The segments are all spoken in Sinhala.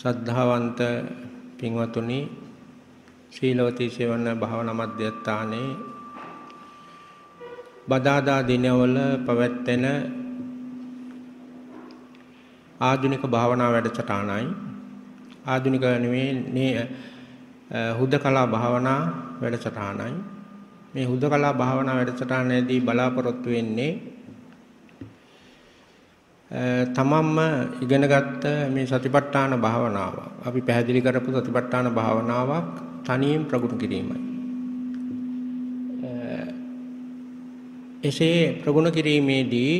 සද්ධාවන්ත පින්වතුනි ශීලවතී සේවන භාවනා මධ්‍යස්ථානයේ බදාදා දිනවල පැවැත්වෙන ආධුනික භාවනා වැඩසටහනයි ආධුනික නෙවෙයි හුදකලා භාවනා වැඩසටහනයි මේ හුදකලා භාවනා වැඩසටහනේදී බලාපොරොත්තු වෙන්නේ තමන්ම ඉගෙනගත්ත මේ සතිපට්ඨාන භාවනාව අපි පැහැදිලි කරපු සතිපට්ඨාන භාවනාවක් තනියෙන් ප්‍රගුණ කිරීමයි. එසේ ප්‍රගුණ කිරීමේදී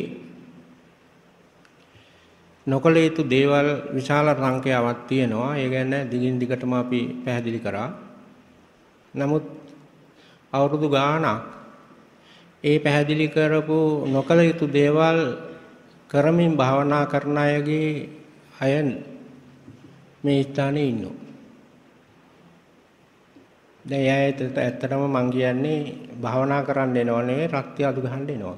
නොකල යුතු දේවල් විශාල රංකයාවක් තියෙනවා. ඒ ගැන දිගින් දිගටම අපි පැහැදිලි කරා. නමුත් අවුරුදු ගාණක් ඒ පැහැදිලි කරපු නොකල යුතු දේවල් කරමින් භාවනා කරන අයගේ අය මේ ස්ථානයේ ඉන්නවා. දැන් ඇයට ඇත්තටම මං කියන්නේ භාවනා කරන්න එනව නෙවෙයි රක්තිය අදු ගහන්න එනවා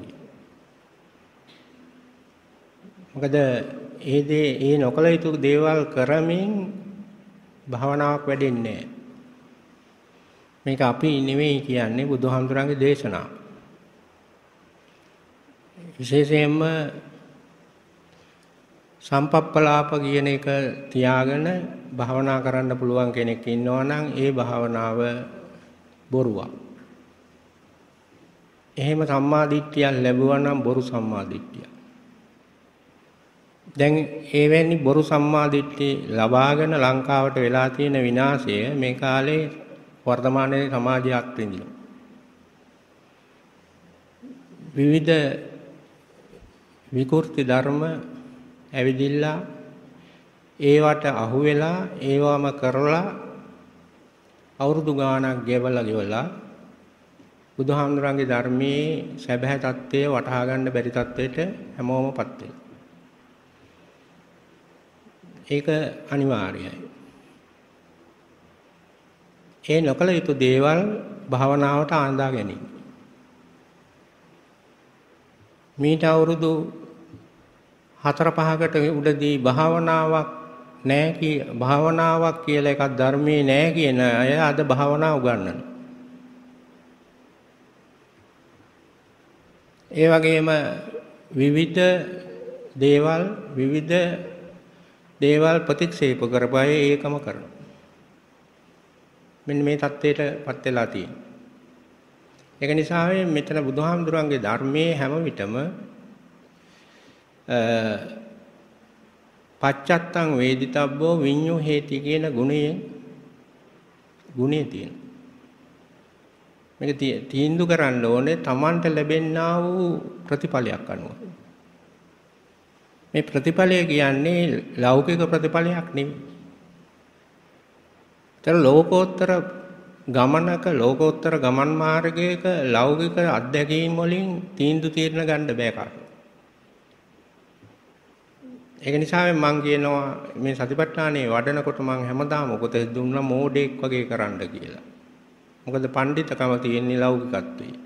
මොකද ඒ දේ ඒ නොකල යුතු දේවල් කරමින් භාවනාවක් වැඩෙන්නේ මේක අපි නෙවෙයි කියන්නේ බුදුහාමුදුරන්ගේ දේශනාව. විශේෂයෙන්ම සම්පප්පලාප කියන එක තියාගෙන භාවනා කරන්න පුළුවන් කෙනෙක් ඉන්නවා නම් ඒ භාවනාව බොරුවක්. එහෙම සම්මාදිට්ඨියක් ලැබුවා නම් බොරු සම්මාදිට්ඨියක්. දැන් එවැනි බොරු සම්මාදිට්ඨි ලබාගෙන ලංකාවට වෙලා තියෙන විනාශය මේ කාලේ වර්තමානයේ සමාජය අත්විඳිනවා. විවිධ විකෘති ධර්ම ඇවිදිලා ඒවට අහු වෙලා ඒවම කරලා අවුරුදු ගාණක් ගෙවලා ගෙවලා බුදුහාමුදුරන්ගේ ධර්මයේ සැබෑ தත්ත්වය වටහා ගන්න බැරි தත්ත්වයට හැමෝමපත් වෙනවා. ඒක අනිවාර්යයි. ඒ නොකල යුතු දේවල් භාවනාවට ආඳා ගැනීම. මීට අවුරුදු හතර පහකට උඩදී භාවනාවක් නැහැ කී භාවනාවක් කියලා එකක් ධර්මයේ නැහැ කියන අය අද භාවනා උගන්වනවා. ඒ වගේම විවිධ දේවල් විවිධ දේවල් ප්‍රතික්ෂේප කරපায়ে ඒකම කරනවා. මෙන්න මේ தത്വයට පත් වෙලා තියෙනවා. ඒක නිසා මෙතන බුදුහාමුදුරන්ගේ ධර්මයේ හැම විටම පච්චත්තං වේදිතබ්බෝ විඤ්ඤු හේති කියන ගුණයෙන් ගුණය තියෙන. මේක තීන්දුව කරන්න ඕනේ Tamanට ලැබෙන්නා වූ ප්‍රතිඵලයක් අනුව. මේ ප්‍රතිඵලය කියන්නේ ලෞකික ප්‍රතිඵලයක් නෙවෙයි. ඒතර ලෝකෝත්තර ගමනක ලෝකෝත්තර ගමන් මාර්ගයක ලෞකික අත්දැකීම් වලින් තීන්දුව తీරන ගන්න බෑ කාටවත්. ඒක නිසා මම කියනවා මේ සතිපට්ඨානේ වඩනකොට මම හැමදාම උපදෙස් දුන්නා මෝඩෙක් වගේ කරන්න කියලා. මොකද පඬිතකම තියෙන්නේ ලෞකිකත්වයේ.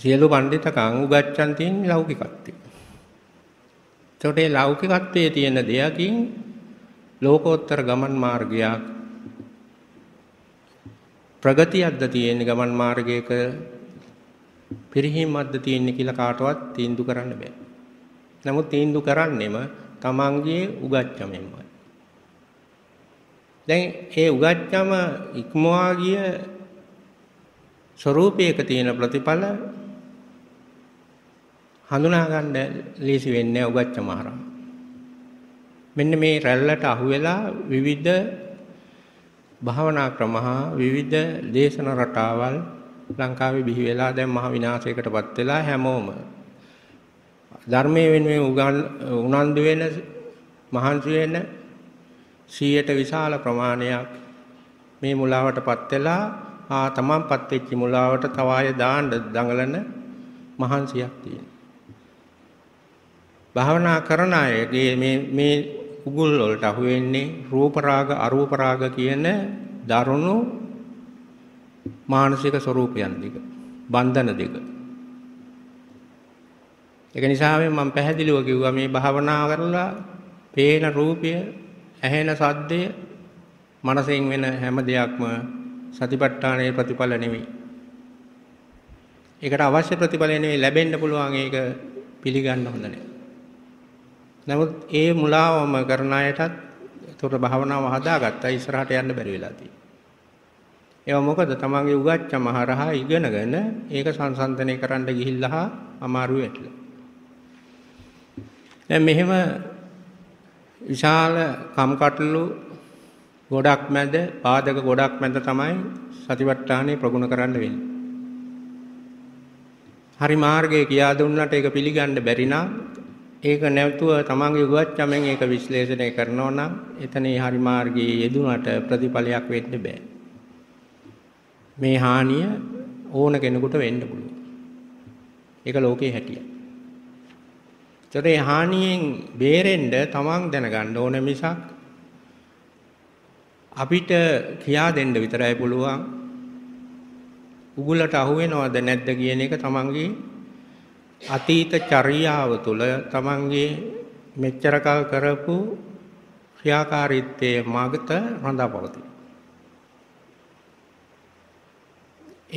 සියලු පඬිතකම් උගච්ඡන් තියෙන්නේ ලෞකිකත්වයේ. ඒකට ඒ ලෞකිකත්වයේ තියෙන දෙයකින් ලෝකෝත්තර ගමන් මාර්ගයක් ප්‍රගතියක්ද තියෙන ගමන් මාර්ගයක පිරිහීමක්ද තියෙන්නේ කියලා කාටවත් තීන්දුව කරන්න බෑ. නමුත් තීන්දුව කරන්නෙම තමන්ගේ උගච්ඡමෙන්මයි. දැන් ඒ උගච්ඡම ඉක්මවා ගිය ස්වરૂපයක තියෙන ප්‍රතිඵල හඳුනා ගන්න ලේසි වෙන්නේ උගච්ඡමහරම. මෙන්න මේ රැල්ලට අහුවෙලා විවිධ භාවනා ක්‍රම හා විවිධ දේශන රටාවල් ලංකාවේ බිහි වෙලා දැන් මහ විනාශයකටපත් වෙලා හැමෝම ධර්මයේ වෙනුවෙන් උගන් උනන්දු වෙන මහන්සි වෙන 100ට විශාල ප්‍රමාණයක් මේ මුලාවටපත් වෙලා ආ තමන්පත් වෙච්ච මුලාවට තව අය දාන්න දඟලන මහන්සියක් තියෙනවා. භාවනා කරන අයගේ මේ මේ උගුල් වලට අහු වෙන්නේ රූප රාග අරූප රාග කියන දරුණු මානසික ස්වરૂපයන් දෙක. බන්ධන දෙක. ඒක නිසා මම පැහැදිලිව කිව්වා මේ භාවනා කරලා පේන රූපය, ඇහෙන සද්දය, මනසෙන් වෙන හැම දෙයක්ම සතිපට්ඨානයේ ප්‍රතිඵල නෙවෙයි. ඒකට අවශ්‍ය ප්‍රතිඵල නෙවෙයි ලැබෙන්න පුළුවන් ඒක පිළිගන්න හොඳ නැහැ. නමුත් ඒ මුලාවම කරන අයටත් ඒතර භාවනාව හදාගත්තා ඉස්සරහට යන්න බැරි වෙලා තියෙනවා. ඒවා මොකද තමන්ගේ උගච්ච මහරහා ඉගෙනගෙන ඒක සංසන්දනය කරන්න ගිහිල්ලා අමාරු වෙట్లా. දැන් මෙහෙම විශාල කම්කටොළු ගොඩක් මැද පාදක ගොඩක් මැද තමයි සතිපට්ඨානෙ ප්‍රගුණ කරන්න වෙන්නේ. හරි මාර්ගය කියා දුන්නට ඒක පිළිගන්න බැරි නම් ඒක නැවතුව තමන්ගේ උගච්චමෙන් ඒක විශ්ලේෂණය කරනවා නම් එතන ඒ හරි මාර්ගයේ යෙදුනට ප්‍රතිඵලයක් වෙන්න බෑ. මේ හානිය ඕන කෙනෙකුට වෙන්න පුළුවන්. ඒක ලෝකේ හැටියයි. ඒතර ඒ හානියෙන් බේරෙන්න තමන් දැනගන්න ඕන මිසක් අපිට කියා දෙන්න විතරයි පුළුවන්. උගුලට අහුවෙනවද නැද්ද කියන එක තමන්ගේ අතීත චර්යාව තුළ තමන්ගේ මෙච්චර කල් කරපු ක්‍රියාකාරීත්වයේ මගත රඳාපවතී.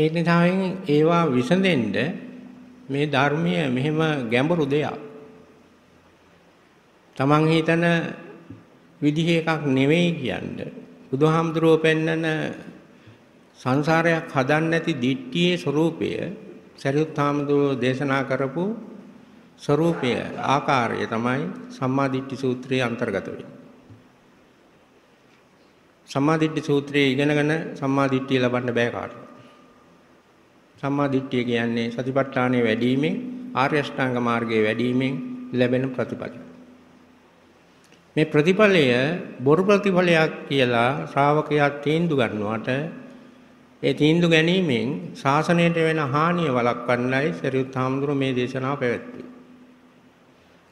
ඒ නිසාවෙන් ඒවා විසඳෙන්න මේ ධර්මය මෙහෙම ගැඹුරු දෙයක්. තමන් හිතන විදිහ එකක් නෙවෙයි කියන්නේ. බුදුහාමුදුරුවෝ පෙන්නන සංසාරයක් හදන්න නැති දිට්ඨියේ ස්වરૂපය සරියුත් හාමුදුරුවෝ දේශනා කරපු ස්වરૂපය ආකාරය තමයි සම්මා දිට්ඨි සූත්‍රයේ අන්තර්ගත වෙන්නේ. සම්මා දිට්ඨි සූත්‍රයේ ඉගෙනගෙන සම්මා දිට්ඨිය ලබන්න බෑ කාටවත්. සම්මා දිට්ඨිය කියන්නේ සතිපට්ඨානයේ වැඩිවීමෙන් ආර්ය අෂ්ටාංග මාර්ගයේ වැඩිවීමෙන් ලැබෙන ප්‍රතිපදාව. මේ ප්‍රතිඵලය බොරු ප්‍රතිඵලයක් කියලා ශ්‍රාවකයා තීන්දුව ගන්නවට ඒ තීන්දුව ගැනීමෙන් ශාසනයට වෙන හානිය වළක්වන්නයි සරියුත් හාමුදුරුවෝ මේ දේශනාව පැවැත්වුවේ.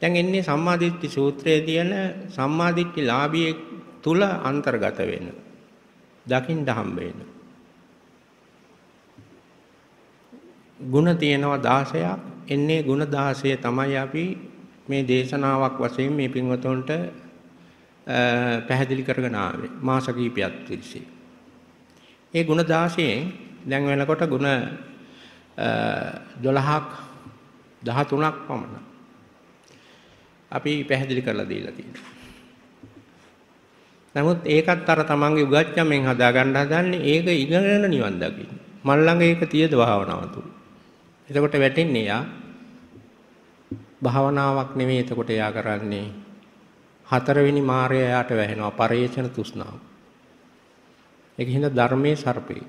දැන් එන්නේ සම්මාදිට්ඨි සූත්‍රයේ තියෙන සම්මාදිට්ඨි ලාභියෙක් තුල අන්තර්ගත වෙන. දකින්න හම්බ වෙන. ಗುಣ තියෙනවා 16ක්. එන්නේ ಗುಣ 16 තමයි අපි මේ දේශනාවක් වශයෙන් මේ පින්වතුන්ට පැහැදිලි කරගෙන ආවේ මාස කිහිපයක් තිස්සේ. ඒ ಗುಣ 16න් දැන් වෙනකොට ಗುಣ 12ක් 13ක් පමණ අපි පැහැදිලි කරලා දීලා තියෙනවා. නමුත් ඒකත් අර තමන්ගේ උගච්ඡමෙන් හදා ගන්න හදන්නේ ඒක ඉගෙනගෙන නිවන් දකින්න. මල් ළඟ ඒක තියද භාවනාව තුල. එතකොට වැටෙන්නේ යා භාවනාවක් නෙමෙයි එතකොට යා කරන්නේ හතරවෙනි මාරය එයාට වැහෙනවා පරේචන තෘෂ්ණාව. ඒක හින්දා ධර්මයේ සර්පේ.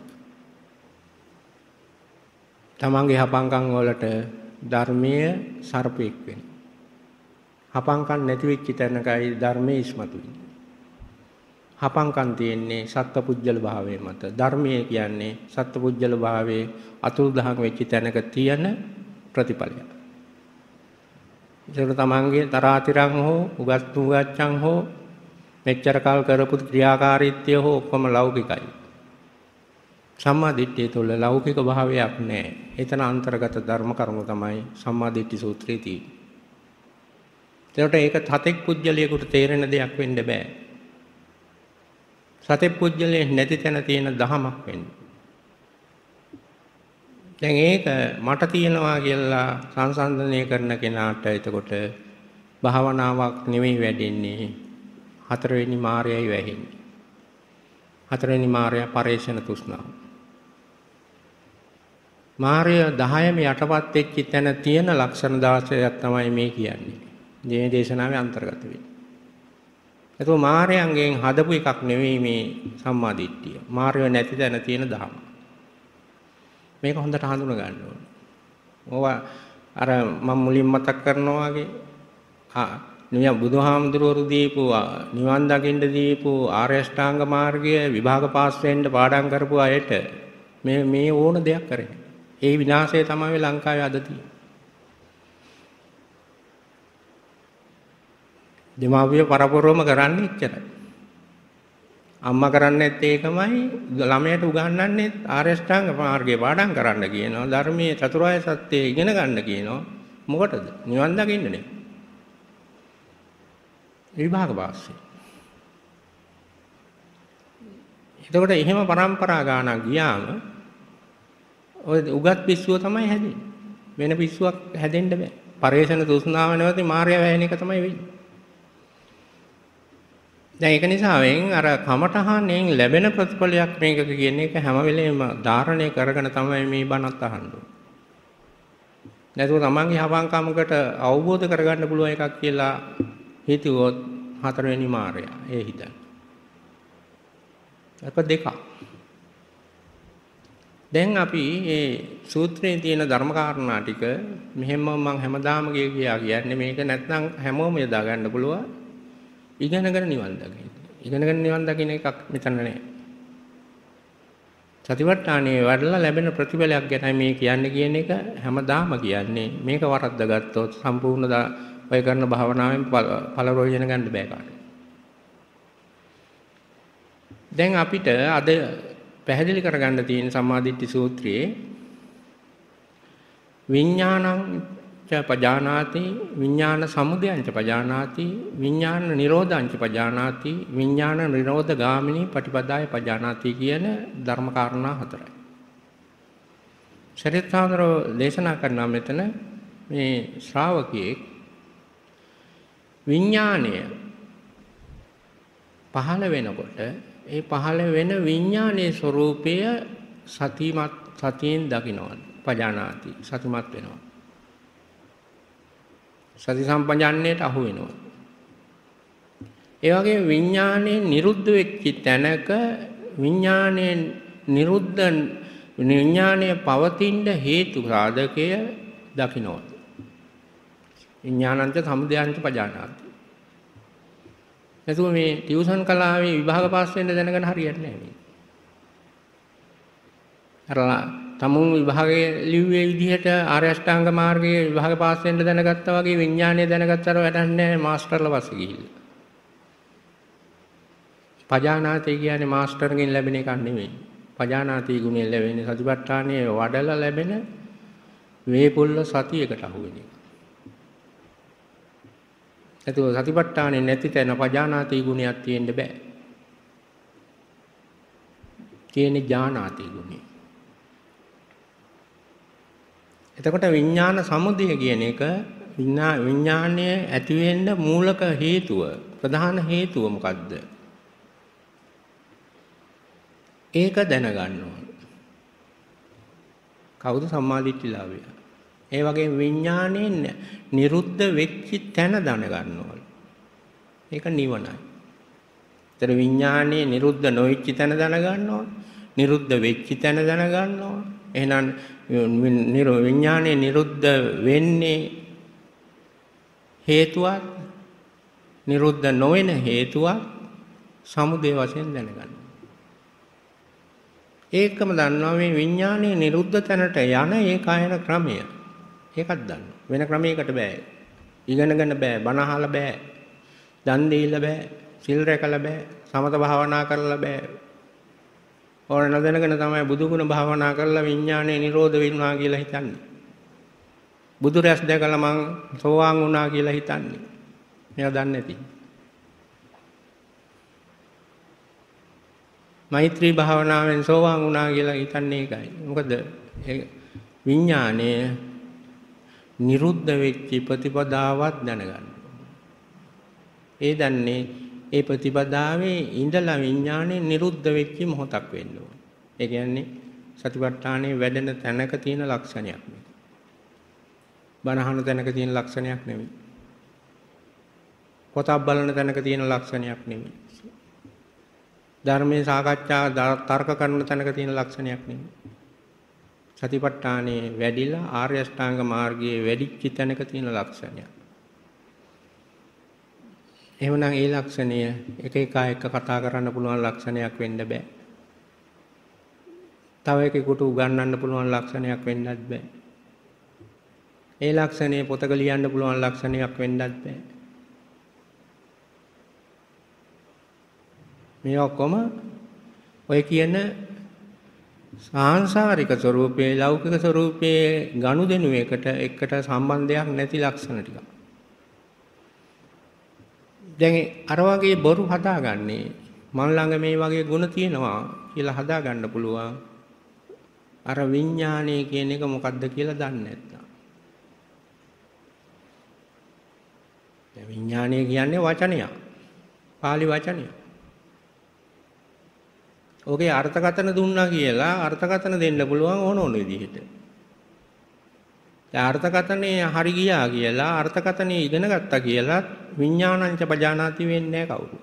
තමන්ගේ හපංකම් වලට ධර්මීය සර්පෙක් වෙන. හපංකම් නැති වෙච්ච තැනකයි ධර්මයේ ඉස්මතු වෙන්නේ. හපංකම් තියෙන්නේ සත්පුජ්‍යල භාවයේ මත. ධර්මයේ කියන්නේ සත්පුජ්‍යල භාවයේ අතුරුදහන් වෙච්ච තැනක තියෙන ප්‍රතිඵලයක්. ඒතර තමන්ගේ තරාතිරන් හෝ උගත් උගච්ඡන් හෝ මෙච්චර කල් කරපු ක්‍රියාකාරීත්වය හෝ ඔක්කොම ලෞකිකයි. සම්මා දිට්ඨිය තුළ ලෞකික භාවයක් නැහැ. එතන අන්තර්ගත ධර්ම කරුණු තමයි සම්මා දිට්ඨි සූත්‍රයේ තියෙන්නේ. එතකොට ඒක සතෙක් පුජ්‍යලයකට තේරෙන දෙයක් වෙන්න බෑ. සතෙක් පුජ්‍යලයේ නැති තැන තියෙන දහමක් වෙන්නේ. දැන් ඒක මට තියෙනවා කියලා සංසන්දනය කරන කෙනාට එතකොට භාවනාවක් නෙවෙයි වැඩෙන්නේ හතරවෙනි මායයයි වැහෙන්නේ. හතරවෙනි මායя පරේෂණ තුෂ්ණාව. මාය 10ම යටපත් වෙච්ච තැන තියෙන ලක්ෂණ 16ක් තමයි මේ කියන්නේ. මේ දේශනාවේ අන්තර්ගත වෙන්නේ. ඒතකොට මායයන්ගෙන් හදපු එකක් නෙවෙයි මේ සම්මාදිට්ඨිය. මායව නැති තැන තියෙන ධර්ම. මේක හොඳට හඳුන ගන්න ඕනේ. ඕවා අර මම මුලින් මතක් කරනවා වගේ ආ නියම බුදුහාමුදුරුවෝ දීපු නිවන් දකින්න දීපු ආර්ය අෂ්ටාංග මාර්ගය විභාග පාස් වෙන්න පාඩම් කරපු අයට මේ මේ ඕන දෙයක් කරේ. ඒ විනාශය තමයි ලංකාවේ අද තියෙන්නේ. දෙමාපිය පරපුරවම කරන්නේ ඉච්චරයි. අම්මා කරන්නේත් ඒකමයි ළමයට උගන්වන්නේ ආරෂ්ඨාංග මාර්ගය පාඩම් කරන්න කියනවා ධර්මයේ චතුරාර්ය සත්‍ය ඉගෙන ගන්න කියනවා මොකටද නිවන් දකින්නනේ විභාග පාස්සේ එතකොට එහෙම પરම්පරා ගානක් ගියාම ඔය උගත් පිස්සුව තමයි හැදෙන්නේ වෙන පිස්සුවක් හැදෙන්න බෑ පරේෂණ තෘෂ්ණාව නැවති මාර්ය වැහෙන එක තමයි වෙන්නේ දැන් ඒක නිසාවෙන් අර කමඨහණෙන් ලැබෙන ප්‍රතිඵලයක් මේක කියන එක හැම වෙලෙම ධාරණය කරගෙන තමයි මේ බණත් අහන්නේ. නැතුව තමන්ගේ හවංකමකට අවබෝධ කරගන්න පුළුවන් එකක් කියලා හිතුවොත් හතරවෙනි මාර්ගය. ඒ හිතන්න. අප දෙකක්. දැන් අපි මේ සූත්‍රයේ තියෙන ධර්මකාරණා ටික මෙහෙම මම හැමදාම කියා කියන්නේ මේක නැත්නම් හැමෝම යොදා ගන්න පුළුවන්. ඉගෙනගෙන නිවන් දකින්න. ඉගෙනගෙන නිවන් දකින්න එකක් මෙතන නෑ. සතිවට්ටානේ වඩලා ලැබෙන ප්‍රතිඵලයක් ගැන මේ කියන්නේ කියන එක හැමදාම කියන්නේ මේක වරද්දා ගත්තොත් සම්පූර්ණ ඔය කරන භාවනාවෙන් ඵල ප්‍රයෝජන ගන්න බෑ කාටවත්. දැන් අපිට අද පැහැදිලි කරගන්න තියෙන සම්මාදිට්ඨි සූත්‍රයේ විඥානං පජානාති විඥාන සමුදයංච පජානාති විඥාන නිරෝධංච පජානාති විඥාන නිරෝධ ගාමිනී පටිපදාය පජානාති කියන ධර්ම කාරණා හතරයි. ශරීරාන්දරෝ දේශනා කරනවා මෙතන මේ ශ්‍රාවකයෙක් විඥාණය පහළ වෙනකොට ඒ පහළ වෙන විඥානයේ ස්වરૂපය සතිමත් සතියෙන් දකින්නවා පජානාති සතිමත් වෙනවා සති සම්පජන්නේට අහු වෙනවා. ඒ වගේ විඥානයේ නිරුද්ධ වෙච්ච තැනක විඥානයේ නිරුද්ධ විඥානයේ පවතින හේතු සාධකය දකින්නවා. විඥානන්ත සමුදයන්ත පජානාති. නැතුව මේ ටියුෂන් කලාවේ විභාග පාස් වෙන්න දැනගෙන හරියන්නේ නැහැ මේ. අරලා තමුන් විභාගයේ ලිව්වේ විදිහට ආර්ය අෂ්ටාංග මාර්ගයේ විභාග පාස් වෙන්න දැනගත්තා වගේ විඥානය දැනගත්තර වැඩක් නැහැ මාස්ටර්ලා පස්සේ ගිහිල්ලා. පජානාති කියන්නේ මාස්ටර්ගෙන් ලැබෙන එකක් නෙමෙයි. පජානාති ගුණයෙන් ලැබෙන සතිපට්ඨානයේ වඩලා ලැබෙන වේපුල්ල සතියකට අහු වෙන එක. එතකොට සතිපට්ඨානේ නැති තැන පජානාති ගුණයක් තියෙන්න බෑ. කියන්නේ ඥානාති ගුණේ. එතකොට විඥාන සමුදය කියන එක විඥානයේ ඇති වෙන්න මූලික හේතුව ප්‍රධාන හේතුව මොකද්ද? ඒක දැනගන්න ඕන. කවුද සම්මාදිට්ඨිලාභය? ඒ වගේ විඥානයේ නිරුද්ධ වෙච්ච තැන දැනගන්න ඕන. ඒක නිවනයි. ඒතර විඥානයේ නිරුද්ධ නොවෙච්ච තැන දැනගන්න ඕන. නිරුද්ධ වෙච්ච තැන දැනගන්න ඕන. එහෙනම් විඥානේ නිරුද්ධ වෙන්නේ හේතුවක් නිරුද්ධ නොවන හේතුවක් සමුදේ වශයෙන් දැනගන්න. ඒකම දන්නවා මේ විඥානයේ නිරුද්ධ තැනට යන ඒ කායන ක්‍රමය. ඒකත් දන්නවා. වෙන ක්‍රමයකට බෑ. ඉගෙනගෙන බෑ, බණ බෑ. දන් බෑ, සිල් රැකලා බෑ, සමත භාවනා කරලා බෑ, ඕන නොදැනගෙන තමයි බුදුගුණ භාවනා කරලා විඥානයේ නිරෝධ වෙනවා කියලා හිතන්නේ. බුදු රැස් දැකලා මං සෝවාන් වුණා කියලා හිතන්නේ. මෙයා දන්නේ නැති. මෛත්‍රී භාවනාවෙන් සෝවාන් වුණා කියලා හිතන්නේ ඒකයි. මොකද විඥානය නිරුද්ධ වෙච්ච ප්‍රතිපදාවක් දැනගන්න. ඒ දන්නේ ඒ ප්‍රතිපදාවේ ඉඳලා විඥානේ නිරුද්ධ වෙච්ච මොහොතක් වෙන්න ඕන. ඒ කියන්නේ සතිපට්ඨානයේ වැඩෙන තැනක තියෙන ලක්ෂණයක් මේක. බණහන තැනක තියෙන ලක්ෂණයක් නෙමෙයි. පොතක් බලන තැනක තියෙන ලක්ෂණයක් නෙමෙයි. ධර්මයේ සාකච්ඡා තර්ක කරන තැනක තියෙන ලක්ෂණයක් නෙමෙයි. සතිපට්ඨානයේ වැඩිලා ආර්ය අෂ්ටාංග මාර්ගයේ වැඩිච්ච තැනක තියෙන ලක්ෂණයක්. එහෙමනම් ඒ ලක්ෂණය එක එක එක කතා කරන්න පුළුවන් ලක්ෂණයක් වෙන්න බෑ. තව එකෙකුට උගන්වන්න පුළුවන් ලක්ෂණයක් වෙන්නත් බෑ. ඒ ලක්ෂණය පොතක ලියන්න පුළුවන් ලක්ෂණයක් වෙන්නත් බෑ. මේ ඔක්කොම ඔය කියන සාංශාරික ස්වરૂපයේ ලෞකික ස්වરૂපයේ ගනුදෙනු එකට එකට සම්බන්ධයක් නැති ලක්ෂණ ටිකක්. දැන් අර වගේ බොරු හදාගන්නේ මන් ළඟ මේ වගේ ಗುಣ තියෙනවා කියලා හදාගන්න පුළුවන් අර විඥානය කියන එක මොකද්ද කියලා දන්නේ නැත්නම් දැන් විඥානය කියන්නේ වචනයක් pāli වචනයක් ඔගේ අර්ථකතන දුන්නා කියලා අර්ථකතන දෙන්න පුළුවන් ඕන ඕන විදිහට අර්ථකතනේ හරි ගියා කියලා අර්ථකතනේ ඉගෙන ගත්තා කියලා විඥානංච පජානාති වෙන්නේ කවුරු.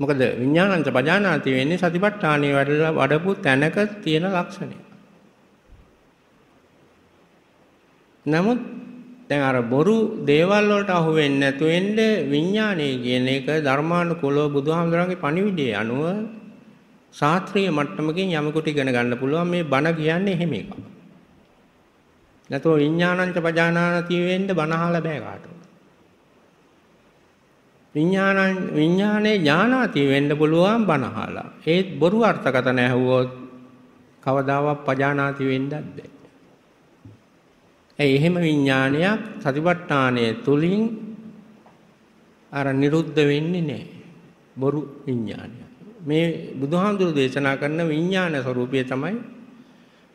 මොකද විඥානංච පජානාති වෙන්නේ සතිපට්ඨානේ වඩලා වඩපු තැනක තියෙන ලක්ෂණය. නමුත් දැන් අර බොරු දේවල් වලට අහු වෙන්නේ නැතු වෙන්නේ විඥානයේ කියන එක ධර්මානුකූලව බුදුහාමුදුරන්ගේ පණිවිඩය අනුව ශාස්ත්‍රීය මට්ටමකින් යමෙකුට ඉගෙන ගන්න පුළුවන් මේ බණ කියන්නේ එහෙම එකක්. නැතෝ විඥානංච පජානාති වෙන්න බනහල බෑ කාටවත්. විඥානං විඥානේ ඥානාති වෙන්න පුළුවන් බනහලා. ඒත් බොරු අර්ථකතන ඇහුවොත් කවදාවත් පජානාති වෙන්නත් බෑ. ඒ එහෙම විඥානයක් සතිපට්ඨානයේ තුලින් අර නිරුද්ධ වෙන්නේ නැහැ. බොරු විඥානය. මේ බුදුහාමුදුරු දේශනා කරන විඥාන ස්වરૂපය තමයි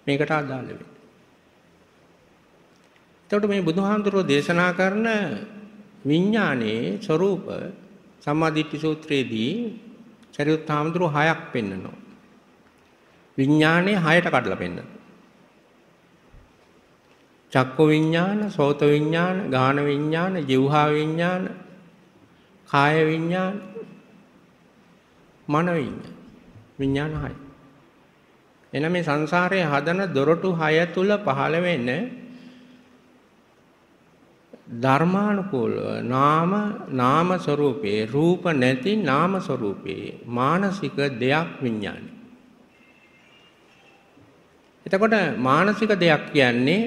මේකට අදාළ වෙන්නේ. එතකොට මේ බුදුහාමුදුරුවෝ දේශනා කරන විඥානයේ ස්වરૂප සම්මාදිට්ඨි සූත්‍රයේදී චරිත හාමුදුරුව හයක් පෙන්නනවා. විඥානේ හයට කඩලා පෙන්නනවා. චක්ක විඥාන, සෝත විඥාන, ගාන විඥාන, જીවහා විඥාන, කාය විඥාන, මන විඥාන. විඥාන හය. එන මේ සංසාරයේ හදන දොරටු හය තුල පහළ වෙන්නේ ධර්මානුකූලව නාම නාම ස්වરૂපේ රූප නැති නාම ස්වરૂපේ මානසික දෙයක් විඥානයි. එතකොට මානසික දෙයක් කියන්නේ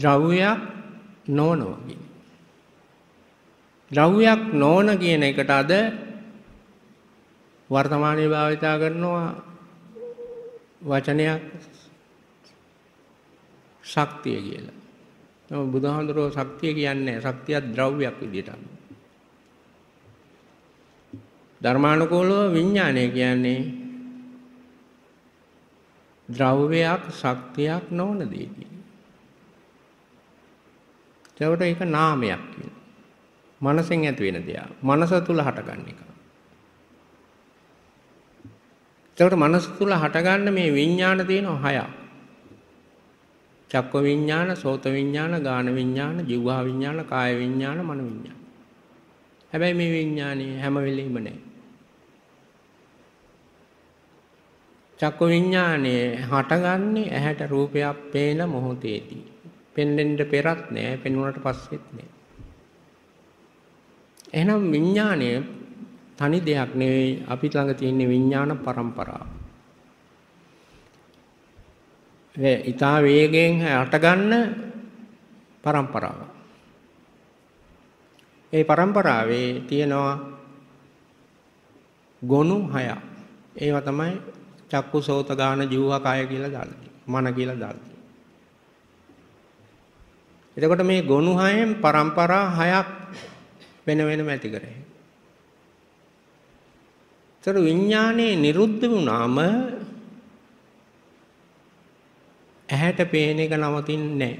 ද්‍රව්‍යයක් නොනවා කියන්නේ. ද්‍රව්‍යයක් නොවන කියන එකට අද වර්තමානයේ භාවිතා කරනවා වචනයක් ශක්තිය කියලා. බුදුහාඳුරෝ ශක්තිය කියන්නේ ශක්තියක් ද්‍රව්‍යයක් විදිහට. ධර්මානුකූලව විඥානය කියන්නේ ද්‍රව්‍යයක් ශක්තියක් නොවන දෙයක්. ඒකට ඒක නාමයක් කියනවා. මනසෙන් ඇති වෙන දෙයක්. මනස තුල හටගන්න එක. ඒකට මනස තුල හටගන්න මේ විඥාන තියෙනවා හයක්. චක්ක විඤ්ඤාණ, සෝත විඤ්ඤාණ, ගාන විඤ්ඤාණ, ජීවහා විඤ්ඤාණ, කාය විඤ්ඤාණ, මන විඤ්ඤාණ. හැබැයි මේ විඤ්ඤාණය හැම වෙලෙම නැහැ. චක්ක විඤ්ඤාණය හටගන්නේ ඇහැට රූපයක් පේන මොහොතේදී. පෙන්වෙන්න පෙරත් නෑ, පෙන්වුනට පස්සෙත් නෑ. එහෙනම් විඤ්ඤාණය තනි දෙයක් නෙවෙයි අපි ළඟ තියෙන විඤ්ඤාණ පරම්පරාව. ඉතා වේගෙන් අටගන්න පරම්පරාව. ඒ පරම්පරාවේ තියෙනවා ගොනු හය. ඒව තමයි චක්කු සෝත ගාන ජීව කය කියලා දාලා මන කියලා දාලා එතකොට මේ ගොනු හයෙන් පරම්පරා හයක් වෙන වෙනම ඇති කරේ. ඒතර විඥානේ නිරුද්ධ වුණාම ඇහැට පේන එක නවතින්නේ නැහැ.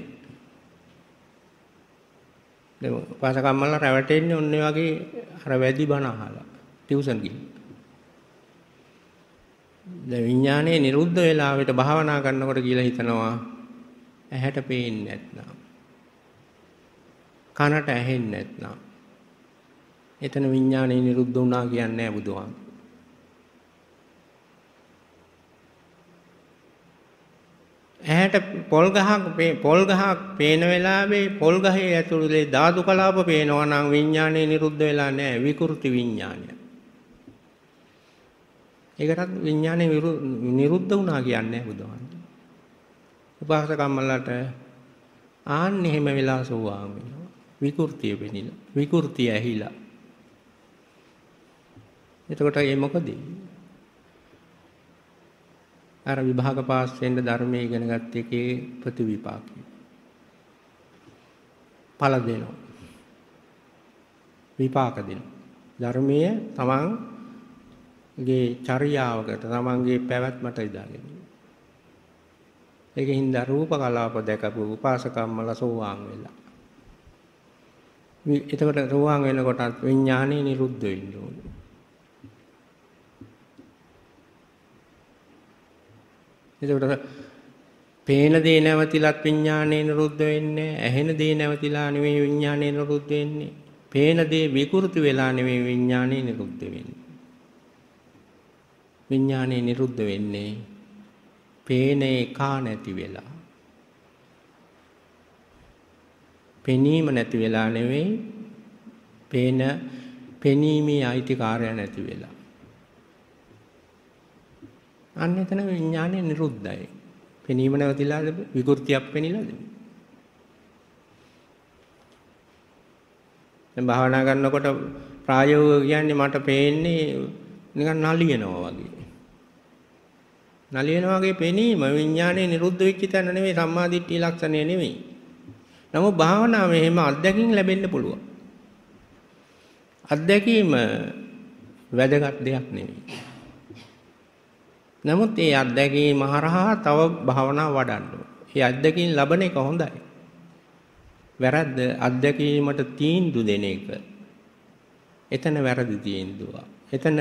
දැන් පාසකම්මල රැවටෙන්නේ ඔන්න වගේ අර වැඩි බණ අහලා ටියුෂන් ගිහින්. දැන් විඥානයේ නිරුද්ධ වේලාවට භාවනා කරනකොට කියලා හිතනවා ඇහැට පේන්නේ නැත්නම්. කනට ඇහෙන්නේ නැත්නම්. එතන විඥානයේ නිරුද්ධ වුණා කියන්නේ නැහැ බුදුහාම. ඇහැට පොල් ගහක් පොල් ගහක් පේන වෙලාවේ පොල් ගහේ ඇතුළේ ධාතු කලාප පේනවා නම් විඥානය නිරුද්ධ වෙලා නැහැ විකෘති විඥානය. ඒකටත් විඥානය නිරුද්ධ වුණා කියන්නේ බුදුහාම. උපාසක කම්මලට ආන්න එහෙම වෙලා සෝවාන් වෙනවා. විකෘතිය වෙනිලා. විකෘතිය ඇහිලා. එතකොට ඒ මොකද? අර විභාග පාස් වෙන්න ධර්මයේ ඉගෙන ගත්ත එකේ ප්‍රතිවිපාකය. ඵල දෙනවා. විපාක දෙනවා. ධර්මයේ තමන්ගේ චර්යාවකට තමන්ගේ පැවැත්මට ඉදාගෙන. ඒකෙන් ද රූප කලාප දැකපු උපාසකම්මල සෝවාන් වෙලා. එතකොට සෝවාන් වෙනකොට විඥානේ නිරුද්ධ වෙන්න ඕනේ. එතකොට පේන දේ නැවතිලත් විඥානය නිරුද්ධ වෙන්නේ ඇහෙන දේ නැවතිලා නෙවෙයි විඥානය නිරුද්ධ වෙන්නේ පේන දේ විකෘති වෙලා නෙවෙයි විඥානය නිරුද්ධ වෙන්නේ විඥානය නිරුද්ධ වෙන්නේ පේන එකා නැති වෙලා පෙනීම නැති වෙලා නෙවෙයි පේන පෙනීමේ අයිතිකාරය නැති වෙලා අන්න එතන විඥානය නිරුද්ධයි. පෙනීම නැවතිලාද විකෘතියක් පෙනිලාද? දැන් භාවනා කරනකොට ප්‍රායෝගික කියන්නේ මට පේන්නේ නිකන් නලියනවා වගේ. නලියනවා වගේ පෙනීම විඥානයේ නිරුද්ධ වෙච්ච තැන නෙමෙයි සම්මාදිට්ඨිය ලක්ෂණය නෙමෙයි. නමුත් භාවනාව මෙහෙම අත්දැකීම් ලැබෙන්න පුළුවන්. අත්දැකීම වැදගත් දෙයක් නෙමෙයි. නමුත් ඒ අත්දැකීම හරහා තව භාවනා වඩන්න ඒ අත්දැකීම් ලබන එක හොඳයි. වැරද්ද අත්දැකීමට තීන්දු දෙන එක. එතන වැරදි තීන්දුව. එතන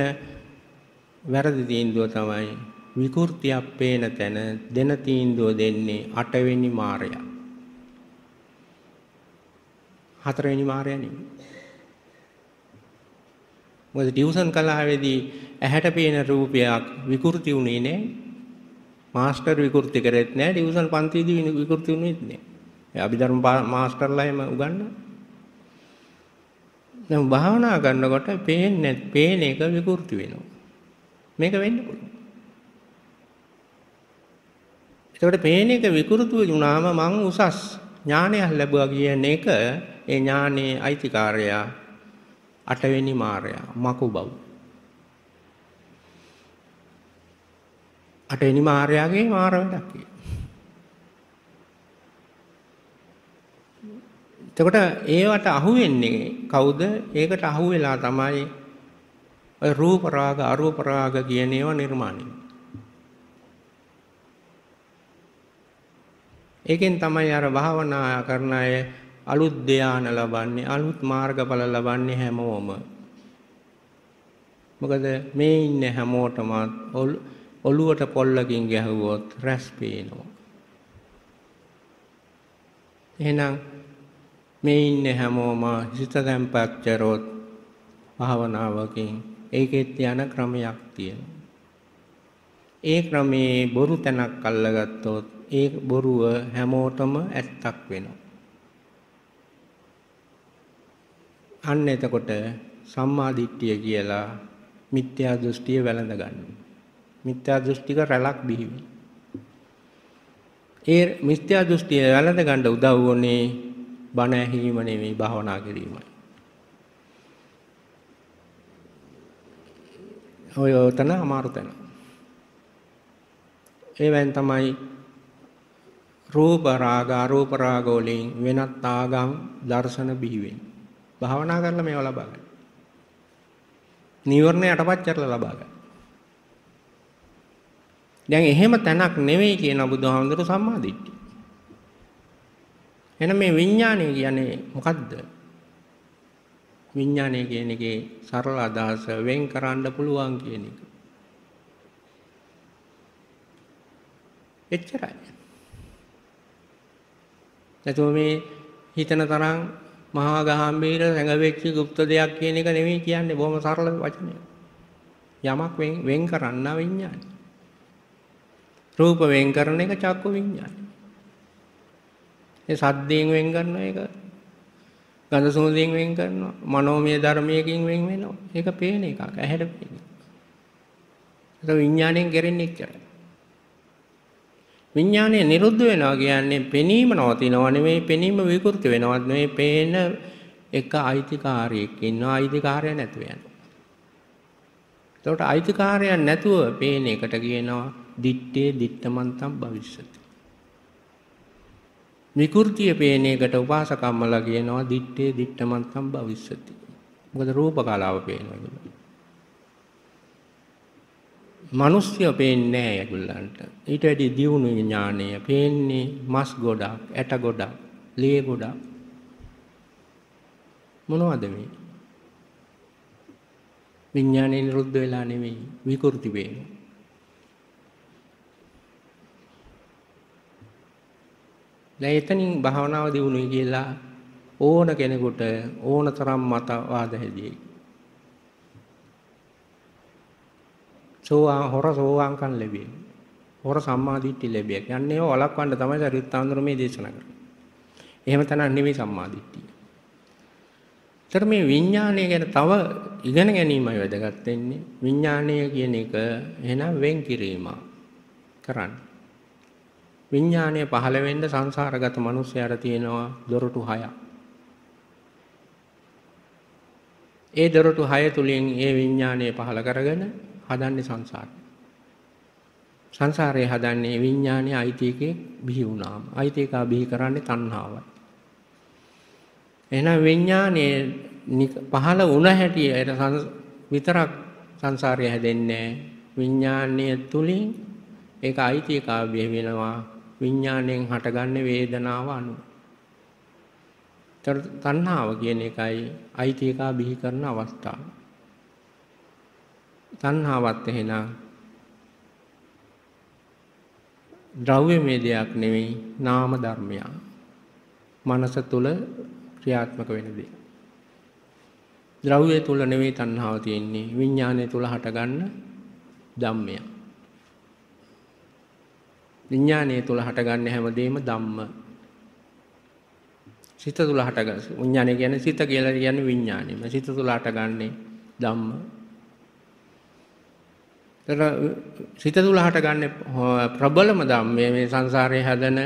වැරදි තීන්දුව තමයි විකෘතියක් පේන තැන දෙන තීන්දුව දෙන්නේ අටවෙනි මාරයා. හතරවෙනි මාරයා නෙමෙයි. මොකද ටියුෂන් කලාවේදී ඇහැට පේන රූපයක් විකෘති වුණේ නැහැ. මාස්ටර් විකෘති කරෙත් නැහැ. ටියුෂන් පන්තියේදී විකෘති වුණෙත් නැහැ. අභිධර්ම මාස්ටර්ලා එම උගන්වන. දැන් භාවනා කරනකොට පේන්නේ පේන එක විකෘති වෙනවා. මේක වෙන්න පුළුවන්. එතකොට පේන එක විකෘති වුණාම මං උසස් ඥානයක් ලැබුවා කියන එක ඒ ඥානයේ අයිතිකාරයා අටවෙනි මාරයා මකුබව්. අටවෙනි මාරයාගේ මාර වැඩක් කියලා. එතකොට ඒවට අහු වෙන්නේ කවුද? ඒකට අහු වෙලා තමයි ඔය රූප රාග අරූප රාග කියන ඒවා නිර්මාණය. ඒකෙන් තමයි අර භාවනා කරන අය අලුත් ධාන ලබන්නේ අලුත් මාර්ගඵල ලබන්නේ හැමෝම මොකද මේ ඉන්න හැමෝටම ඔළුවට පොල්ලකින් ගැහුවොත් රැස් පේනවා එහෙනම් මේ ඉන්න හැමෝම හිත තැම්පත් කරොත් භාවනාවකින් ඒකෙත් යන ක්‍රමයක් තියෙනවා ඒ ක්‍රමේ බොරු තැනක් අල්ලගත්තොත් ඒ බොරුව හැමෝටම ඇත්තක් වෙනවා අන්න එතකොට සම්මා දිට්ඨිය කියලා මිත්‍යා දෘෂ්ටිය වැළඳ ගන්න. මිත්‍යා දෘෂ්ටික රැළක් බිහිවි. ඒ මිත්‍යා දෘෂ්ටිය වැළඳ ගන්න උදව් වුණේ බණ ඇහිීම නෙවෙයි භාවනා කිරීමයි. ඔය තන අමාරු තැන. ඒවෙන් තමයි රූප රාග අරූප රාග වලින් වෙනත් ආගම් දර්ශන බිහි වෙන්නේ. භාවනා කරලා මේවා ලබා ගන්න. නීවරණ යටපත් කරලා ලබා ගන්න. දැන් එහෙම තැනක් නෙවෙයි කියන බුදුහාමුදුරු සම්මාදිට්ඨිය. එහෙනම් මේ විඥානය කියන්නේ මොකද්ද? විඥානය කියන එකේ සරල අදහස වෙන් කරන්න පුළුවන් කියන එක. එච්චරයි. නැතුව මේ හිතන තරම් මහා ගාම්භීර රැඟවෙච්ච গুপ্ত දෙයක් කියන එක නෙමෙයි කියන්නේ බොහොම සරල වචනයක්. යමක් වෙන් කරන්න විඥානය. රූප වෙන් කරන එක චක්කු විඥානය. ඒ සද්දයෙන් වෙන් කරන එක ගඳ සුවඳෙන් වෙන් කරනවා. මනෝමය ධර්මයකින් වෙන් වෙනවා. ඒක පේන එකක්. ඇහැට පේන. ඒක විඥාණයෙන් කරන්නේ එච්චරයි. විඥානය නිරුද්ධ වෙනවා කියන්නේ පෙනීම නවතිනව නෙමෙයි පෙනීම විකෘති වෙනවත් නෙමෙයි පේන එක අයිතිකාරයෙක් ඉන්නවා අයිතිකාරය නැතුව යනවා. එතකොට අයිතිකාරයක් නැතුව පේන එකට කියනවා දිත්තේ දිත්තමන්තම් භවිෂ්‍යති. විකෘතිය පේන එකට උපාසකම්මලා කියනවා දිත්තේ දිත්තමන්තම් භවිෂ්‍යති. මොකද රූප කලාව පේනවා කියන්නේ. මිනිස්සු පේන්නේ නැහැ ඒගොල්ලන්ට. ඊට වැඩි දියුණු විඥානය පේන්නේ මස් ගොඩක්, ඇට ගොඩක්, ලේ ගොඩක්. මොනවද මේ? විඥානේ නිරුද්ධ වෙලා නෙමෙයි විකෘති වෙන්නේ. දැන් එතනින් භාවනාව දියුණුයි කියලා ඕන කෙනෙකුට ඕන තරම් මතවාද හැදී. සෝවාන් හොර සෝවාන්කම් ලැබෙන්නේ. හොර සම්මාදිට්ඨිය ලැබිය. කියන්නේ ඒවා වළක්වන්න තමයි සරියුත්තරන්දර මේ දේශනා කරන්නේ. එහෙම තනක් නෙමෙයි සම්මාදිට්ඨිය. ඒතර මේ විඥාණය ගැන තව ඉගෙන ගැනීමයි වැදගත් වෙන්නේ. විඥාණය කියන එක එහෙනම් වෙන් කිරීම කරන්න. විඥාණය පහළ වෙන්න සංසාරගත මිනිස්යාට තියෙනවා දොරටු හයක්. ඒ දොරටු හය තුලින් ඒ විඥාණය පහළ කරගෙන හදන්නේ සංසාරය. සංසාරය හදන්නේ විඥානයේ අයිතිකේ බිහි වුණාම. අයිතිකා බිහි කරන්නේ තණ්හාවයි. එහෙනම් විඥානයේ පහළ වුණ හැටි විතරක් සංසාරය හැදෙන්නේ විඥානය තුලින් ඒක අයිතිකා බිහි වෙනවා. විඥාණයෙන් හටගන්නේ වේදනාව අනුව. තණ්හාව කියන එකයි අයිතිකා බිහි කරන අවස්ථාව. තණ්හාවත් එහෙනම් ද්‍රව්‍යමය දෙයක් නෙවෙයි නාම ධර්මයක්. මනස තුල ක්‍රියාත්මක වෙන දේ. ද්‍රව්‍යය තුල නෙවෙයි තණ්හාව තියෙන්නේ විඥානය තුල හටගන්න ධම්මය. විඥානය තුල හටගන්න හැමදේම ධම්ම. සිත තුල හටගන්න විඥානය කියන්නේ සිත කියලා කියන්නේ විඥානයම. සිත තුල හටගන්නේ ධම්ම. සිත තුළ හටගන්න ප්‍රබලම ධම්මය මේ සංසාරය හැදෙන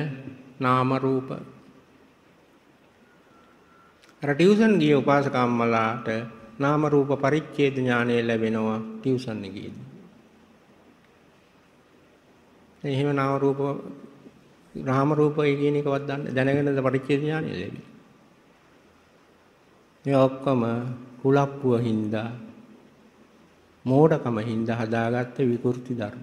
නාම රූප. අර ටියුෂන් ගිය උපාසකම්මලාට නාම රූප පරිච්ඡේද ඥානය ලැබෙනවා ටියුෂන් එකේදී. එහෙම නාම රූප රාම රූපය කියන එකවත් දැනගෙන පරිච්ඡේද ඥානය ලැබෙනවා. මේ ඔක්කොම කුලප්පුව හින්දා මෝඩකම හින්දා හදාගත්ත විකෘති ධර්ම.